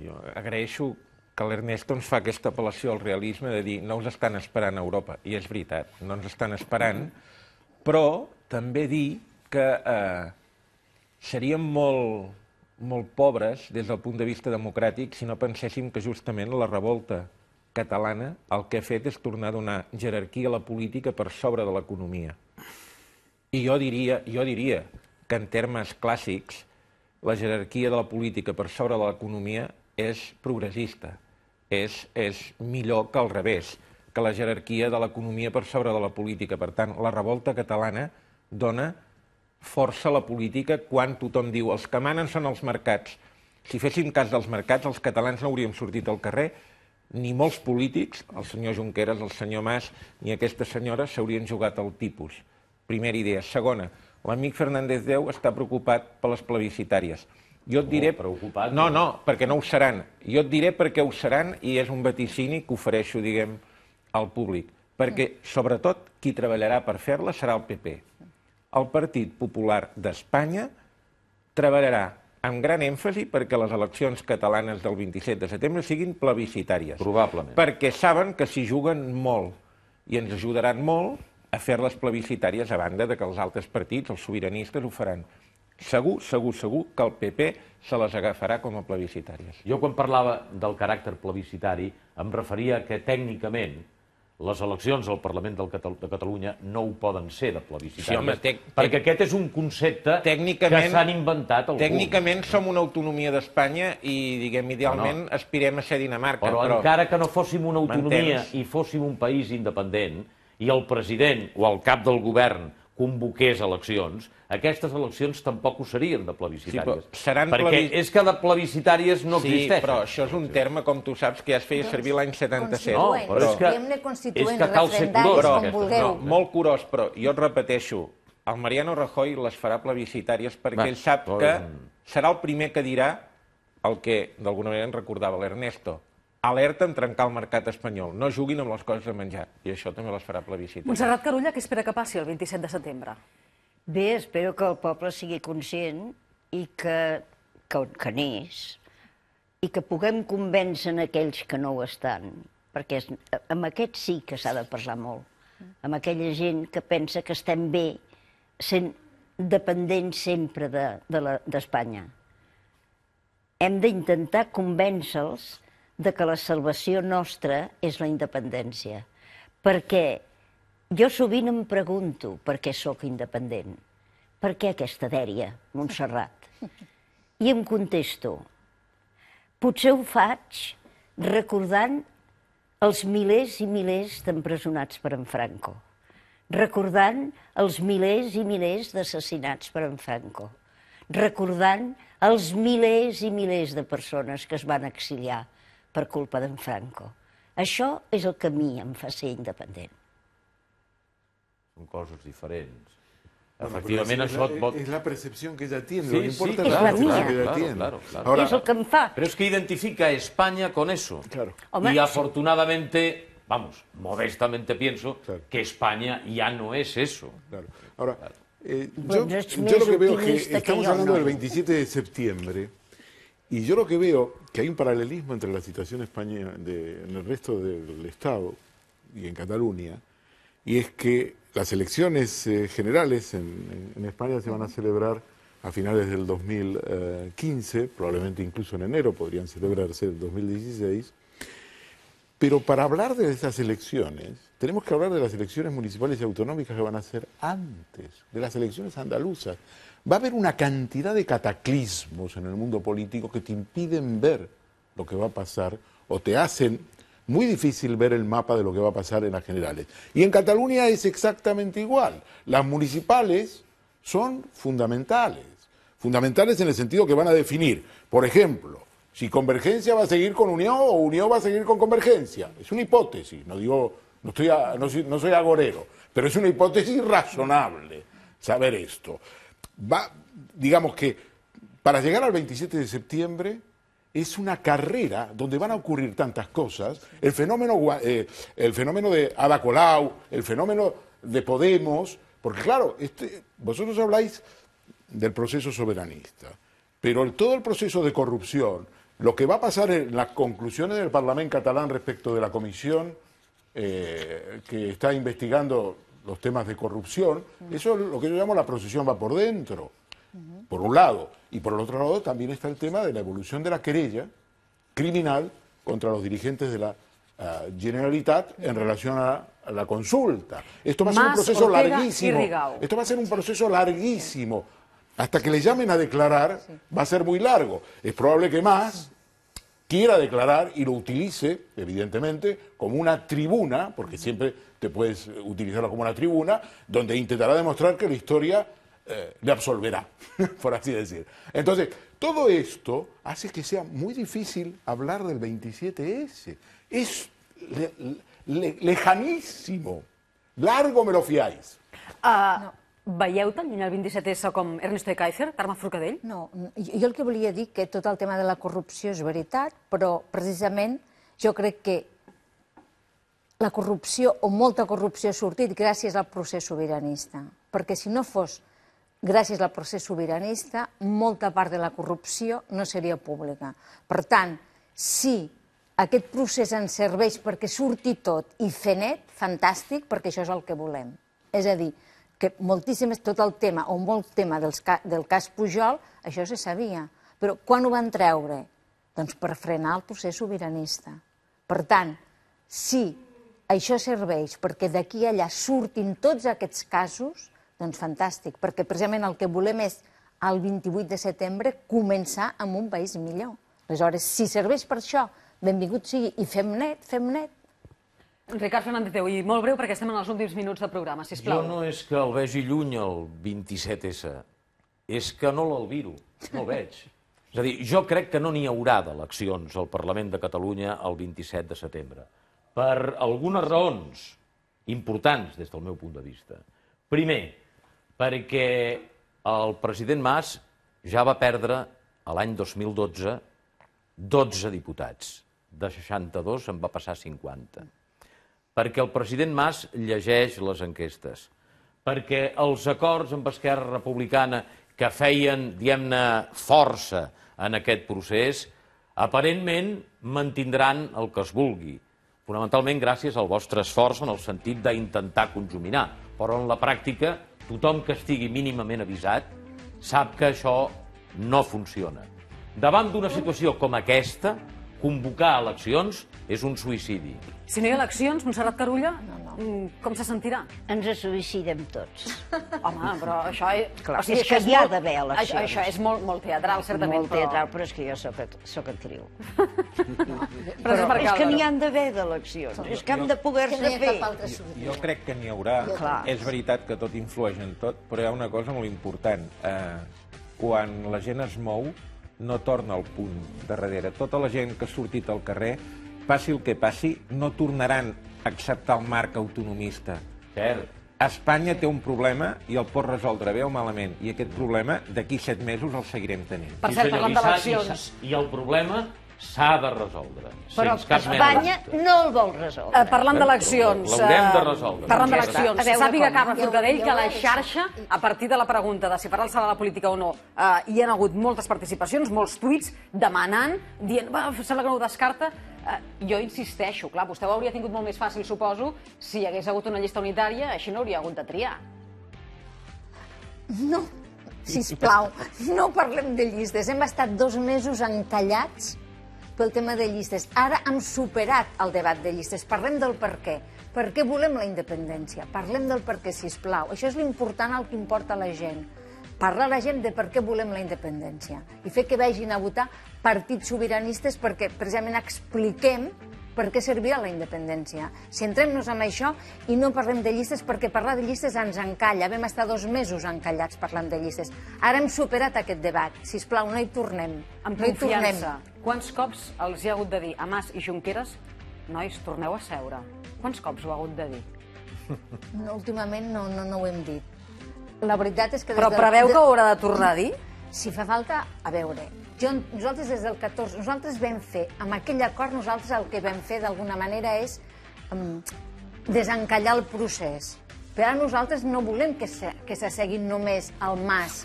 Jo agraeixo que l'Ernesto ens fa aquesta apel·lació al realisme de dir no us estan esperant a Europa, i és veritat, no ens estan esperant, però també dir que eh, seríem molt, molt pobres des del punt de vista democràtic si no penséssim que justament la revolta catalana el que ha fet és tornar a donar jerarquia a la política per sobre de l'economia. I jo diria, jo diria que en termes clàssics la jerarquia de la política per sobre de l'economia és progressista, és, és millor que al revés, que la jerarquia de l'economia per sobre de la política. Per tant, la revolta catalana dona força a la política quan tothom diu els que manen són els mercats. Si féssim cas dels mercats, els catalans no hauríem sortit al carrer ni molts polítics, el senyor Junqueras, el senyor Mas, ni aquesta senyora s'haurien jugat al tipus. Primera idea. Segona, l'amic Fernández Déu està preocupat per les plebiscitàries. Jo et oh, diré... Preocupat? No, no, perquè no ho seran. Jo et diré perquè ho seran i és un vaticini que ofereixo, diguem, al públic. Perquè, sobretot, qui treballarà per fer-la serà el PP. El Partit Popular d'Espanya treballarà amb gran èmfasi perquè les eleccions catalanes del 27 de setembre siguin plebiscitàries. Probablement. Perquè saben que s'hi juguen molt i ens ajudaran molt a fer-les plebiscitàries a banda de que els altres partits, els sobiranistes, ho faran. Segur, segur, segur que el PP se les agafarà com a plebiscitàries. Jo quan parlava del caràcter plebiscitari em referia que tècnicament les eleccions al Parlament de Catalunya no ho poden ser de plebiscitàries, sí, home, tec, perquè aquest és un concepte que s'han inventat alguns. Tècnicament som una autonomia d'Espanya i, diguem, idealment no, no. aspirem a ser Dinamarca. Però, però encara que no fóssim una autonomia i fóssim un país independent i el president o el cap del govern convoqués eleccions, aquestes eleccions tampoc ho serien de plebiscitàries. Sí, seran perquè plebis... és que de plebiscitàries no sí, existeixen. Sí, però això és un terme, com tu saps, que ja es feia doncs servir l'any 77. No, però és que, és que cal ser curós. Però, no, molt curós, però jo et repeteixo, el Mariano Rajoy les farà plebiscitàries perquè Va, ell sap que serà el primer que dirà el que d'alguna manera en recordava l'Ernesto alerta en trencar el mercat espanyol. No juguin amb les coses de menjar. I això també les farà plebiscit. Montserrat Carulla, què espera que passi el 27 de setembre? Bé, espero que el poble sigui conscient i que, que, que n'és, i que puguem convèncer en aquells que no ho estan, perquè és, amb sí que s'ha de parlar molt, amb aquella gent que pensa que estem bé sent dependents sempre d'Espanya. De, de la, Hem d'intentar convèncer-los de que la salvació nostra és la independència. Perquè jo sovint em pregunto per què sóc independent. Per què aquesta dèria, Montserrat? I em contesto, potser ho faig recordant els milers i milers d'empresonats per en Franco, recordant els milers i milers d'assassinats per en Franco, recordant els milers i milers de persones que es van exiliar per culpa d'en Franco. Això és el que a mi em fa ser independent. Són coses diferents. Efectivament, això et pot... És la percepció que ella té, sí, importa sí, claro, la mía. que ella claro, Claro, claro. Ahora, que em fa. Però és que identifica Espanya con eso. Claro. Home, y afortunadamente, vamos, modestamente pienso claro. que Espanya ya no es eso. Claro. Ahora, claro. Eh, yo, bueno, yo lo que veo es que estamos hablando no. del 27 de septiembre y yo lo que veo que hay un paralelismo entre la situación España en el resto del Estado y en Cataluña, y es que las elecciones eh, generales en, en, España se van a celebrar a finales del 2015, probablemente incluso en enero podrían celebrarse el 2016, pero para hablar de esas elecciones tenemos que hablar de las elecciones municipales y autonómicas que van a ser antes, de las elecciones andaluzas, va a haber una cantidad de cataclismos en el mundo político que te impiden ver lo que va a pasar o te hacen muy difícil ver el mapa de lo que va a pasar en las generales. Y en Cataluña es exactamente igual. Las municipales son fundamentales. Fundamentales en el sentido que van a definir, por ejemplo, si Convergencia va a seguir con Unión o Unión va a seguir con Convergencia. Es una hipótesis, no digo, no, estoy soy agorero, pero es una hipótesis razonable saber esto va, digamos que para llegar al 27 de septiembre es una carrera donde van a ocurrir tantas cosas. El fenómeno, eh, el fenómeno de Ada Colau, el fenómeno de Podemos, porque claro, este, vosotros habláis del proceso soberanista, pero todo el proceso de corrupción, lo que va a pasar en las conclusiones del Parlamento catalán respecto de la comisión eh, que está investigando los temas de corrupción, eso es lo que yo llamo la procesión va por dentro, por un lado. Y por el otro lado también está el tema de la evolución de la querella criminal contra los dirigentes de la ah, Generalitat en relación a, la consulta. Esto va a ser un proceso larguísimo. Esto va a ser un proceso larguísimo. Hasta que le llamen a declarar va a ser muy largo. Es probable que más quiera declarar y lo utilice, evidentemente, como una tribuna, porque siempre puedes utilizarlo como una tribuna, donde intentará demostrar que la historia eh, le absolverá, (laughs) por así decir. Entonces, todo esto hace que sea muy difícil hablar del 27S. Es lejanísimo. Largo me lo fiáis. Uh, no. Veieu también el 27S con Ernesto de Kaiser, Carme Forcadell? No, Yo el que volia decir que todo el tema de la corrupción es verdad, pero precisamente yo creo que la corrupció o molta corrupció ha sortit gràcies al procés sobiranista. Perquè si no fos gràcies al procés sobiranista, molta part de la corrupció no seria pública. Per tant, si aquest procés ens serveix perquè surti tot i fer net, fantàstic, perquè això és el que volem. És a dir, que moltíssim és tot el tema, o molt tema dels, del cas Pujol, això se sabia. Però quan ho van treure? Doncs per frenar el procés sobiranista. Per tant, si això serveix perquè d'aquí a allà surtin tots aquests casos, doncs fantàstic, perquè precisament el que volem és el 28 de setembre començar amb un país millor. Aleshores, si serveix per això, benvingut sigui, i fem net, fem net. Ricard Fernández Teu, i molt breu perquè estem en els últims minuts de programa, sisplau. Jo no és que el vegi lluny el 27S, és que no l'albiro, no el veig. És a dir, jo crec que no n'hi haurà d'eleccions al Parlament de Catalunya el 27 de setembre per algunes raons importants des del meu punt de vista. Primer, perquè el president Mas ja va perdre l'any 2012 12 diputats. De 62 en va passar 50. Perquè el president Mas llegeix les enquestes. Perquè els acords amb Esquerra Republicana que feien, diguem-ne, força en aquest procés, aparentment mantindran el que es vulgui. Fonamentalment gràcies al vostre esforç en el sentit d'intentar conjuminar, però en la pràctica tothom que estigui mínimament avisat sap que això no funciona. Davant d'una situació com aquesta, convocar eleccions és un suïcidi. Si no hi ha eleccions, Montserrat Carulla, no, no. Mm, com se sentirà? Ens suïcidem tots. Home, però això... Clar, o sigui, és que hi ha molt... d'haver eleccions. Això, això és molt, molt teatral, certament. Molt però... teatral, però és que jo sóc, sóc actriu. No. (laughs) Però, però és, és que n'hi han d'haver d'eleccions, és que han de poder-se fer. Jo, jo crec que n'hi haurà. Clar. És veritat que tot influeix en tot, però hi ha una cosa molt important. Eh, quan la gent es mou, no torna al punt de darrere. Tota la gent que ha sortit al carrer passi el que passi, no tornaran a acceptar el marc autonomista. Cert. Espanya té un problema i el pot resoldre bé o malament, i aquest problema d'aquí set mesos el seguirem tenint. Per cert, parlant d'eleccions... I, I el problema s'ha de resoldre. Però Espanya no el vol resoldre. Eh, parlant d'eleccions... L'haurem de eh, resoldre. Parlant d'eleccions, ja sàpiga Carme Forcadell que la xarxa, a partir de la pregunta de si farà el la política o no, eh, hi han hagut moltes participacions, molts tuits demanant, dient, va, sembla que no ho descarta, Eh, jo insisteixo, clar, vostè ho hauria tingut molt més fàcil, suposo, si hi hagués hagut una llista unitària, així no hauria hagut de triar. No, sisplau, no parlem de llistes. Hem estat dos mesos encallats pel tema de llistes. Ara hem superat el debat de llistes. Parlem del per què. Per què volem la independència? Parlem del per què, sisplau. Això és l'important, el que importa a la gent parlar a la gent de per què volem la independència i fer que vagin a votar partits sobiranistes perquè precisament expliquem per què servirà la independència. Centrem-nos en això i no parlem de llistes perquè parlar de llistes ens encalla. Vam estar dos mesos encallats parlant de llistes. Ara hem superat aquest debat. Si us plau, no hi tornem. Amb no hi tornem. Quants cops els hi ha hagut de dir a Mas i Junqueras nois, torneu a seure? Quants cops ho ha hagut de dir? No, últimament no, no, no ho hem dit la veritat és que... Però preveu de... que ho haurà de tornar a dir? Si fa falta, a veure, jo, nosaltres des del 14, nosaltres vam fer, amb aquell acord, nosaltres el que vam fer d'alguna manera és um, desencallar el procés. Però nosaltres no volem que se, que se seguin només el Mas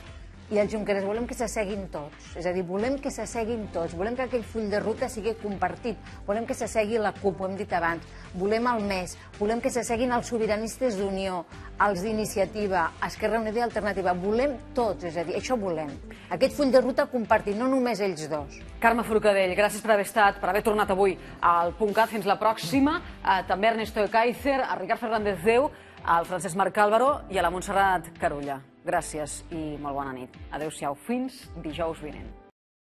i el Junqueras volem que s'asseguin tots. És a dir, volem que s'asseguin tots, volem que aquell full de ruta sigui compartit, volem que s'assegui la CUP, ho hem dit abans, volem el MES, volem que s'asseguin els sobiranistes d'Unió, els d'Iniciativa, Esquerra Unida i Alternativa, volem tots, és a dir, això volem. Aquest full de ruta compartit, no només ells dos. Carme Forcadell, gràcies per haver estat, per haver tornat avui al Puntcat. Fins la pròxima. Eh, també Ernesto Kaiser, a Ricard Fernández Déu, al Francesc Marc Álvaro i a la Montserrat Carulla. Gràcies i molt bona nit. Adéu-siau. Fins dijous vinent.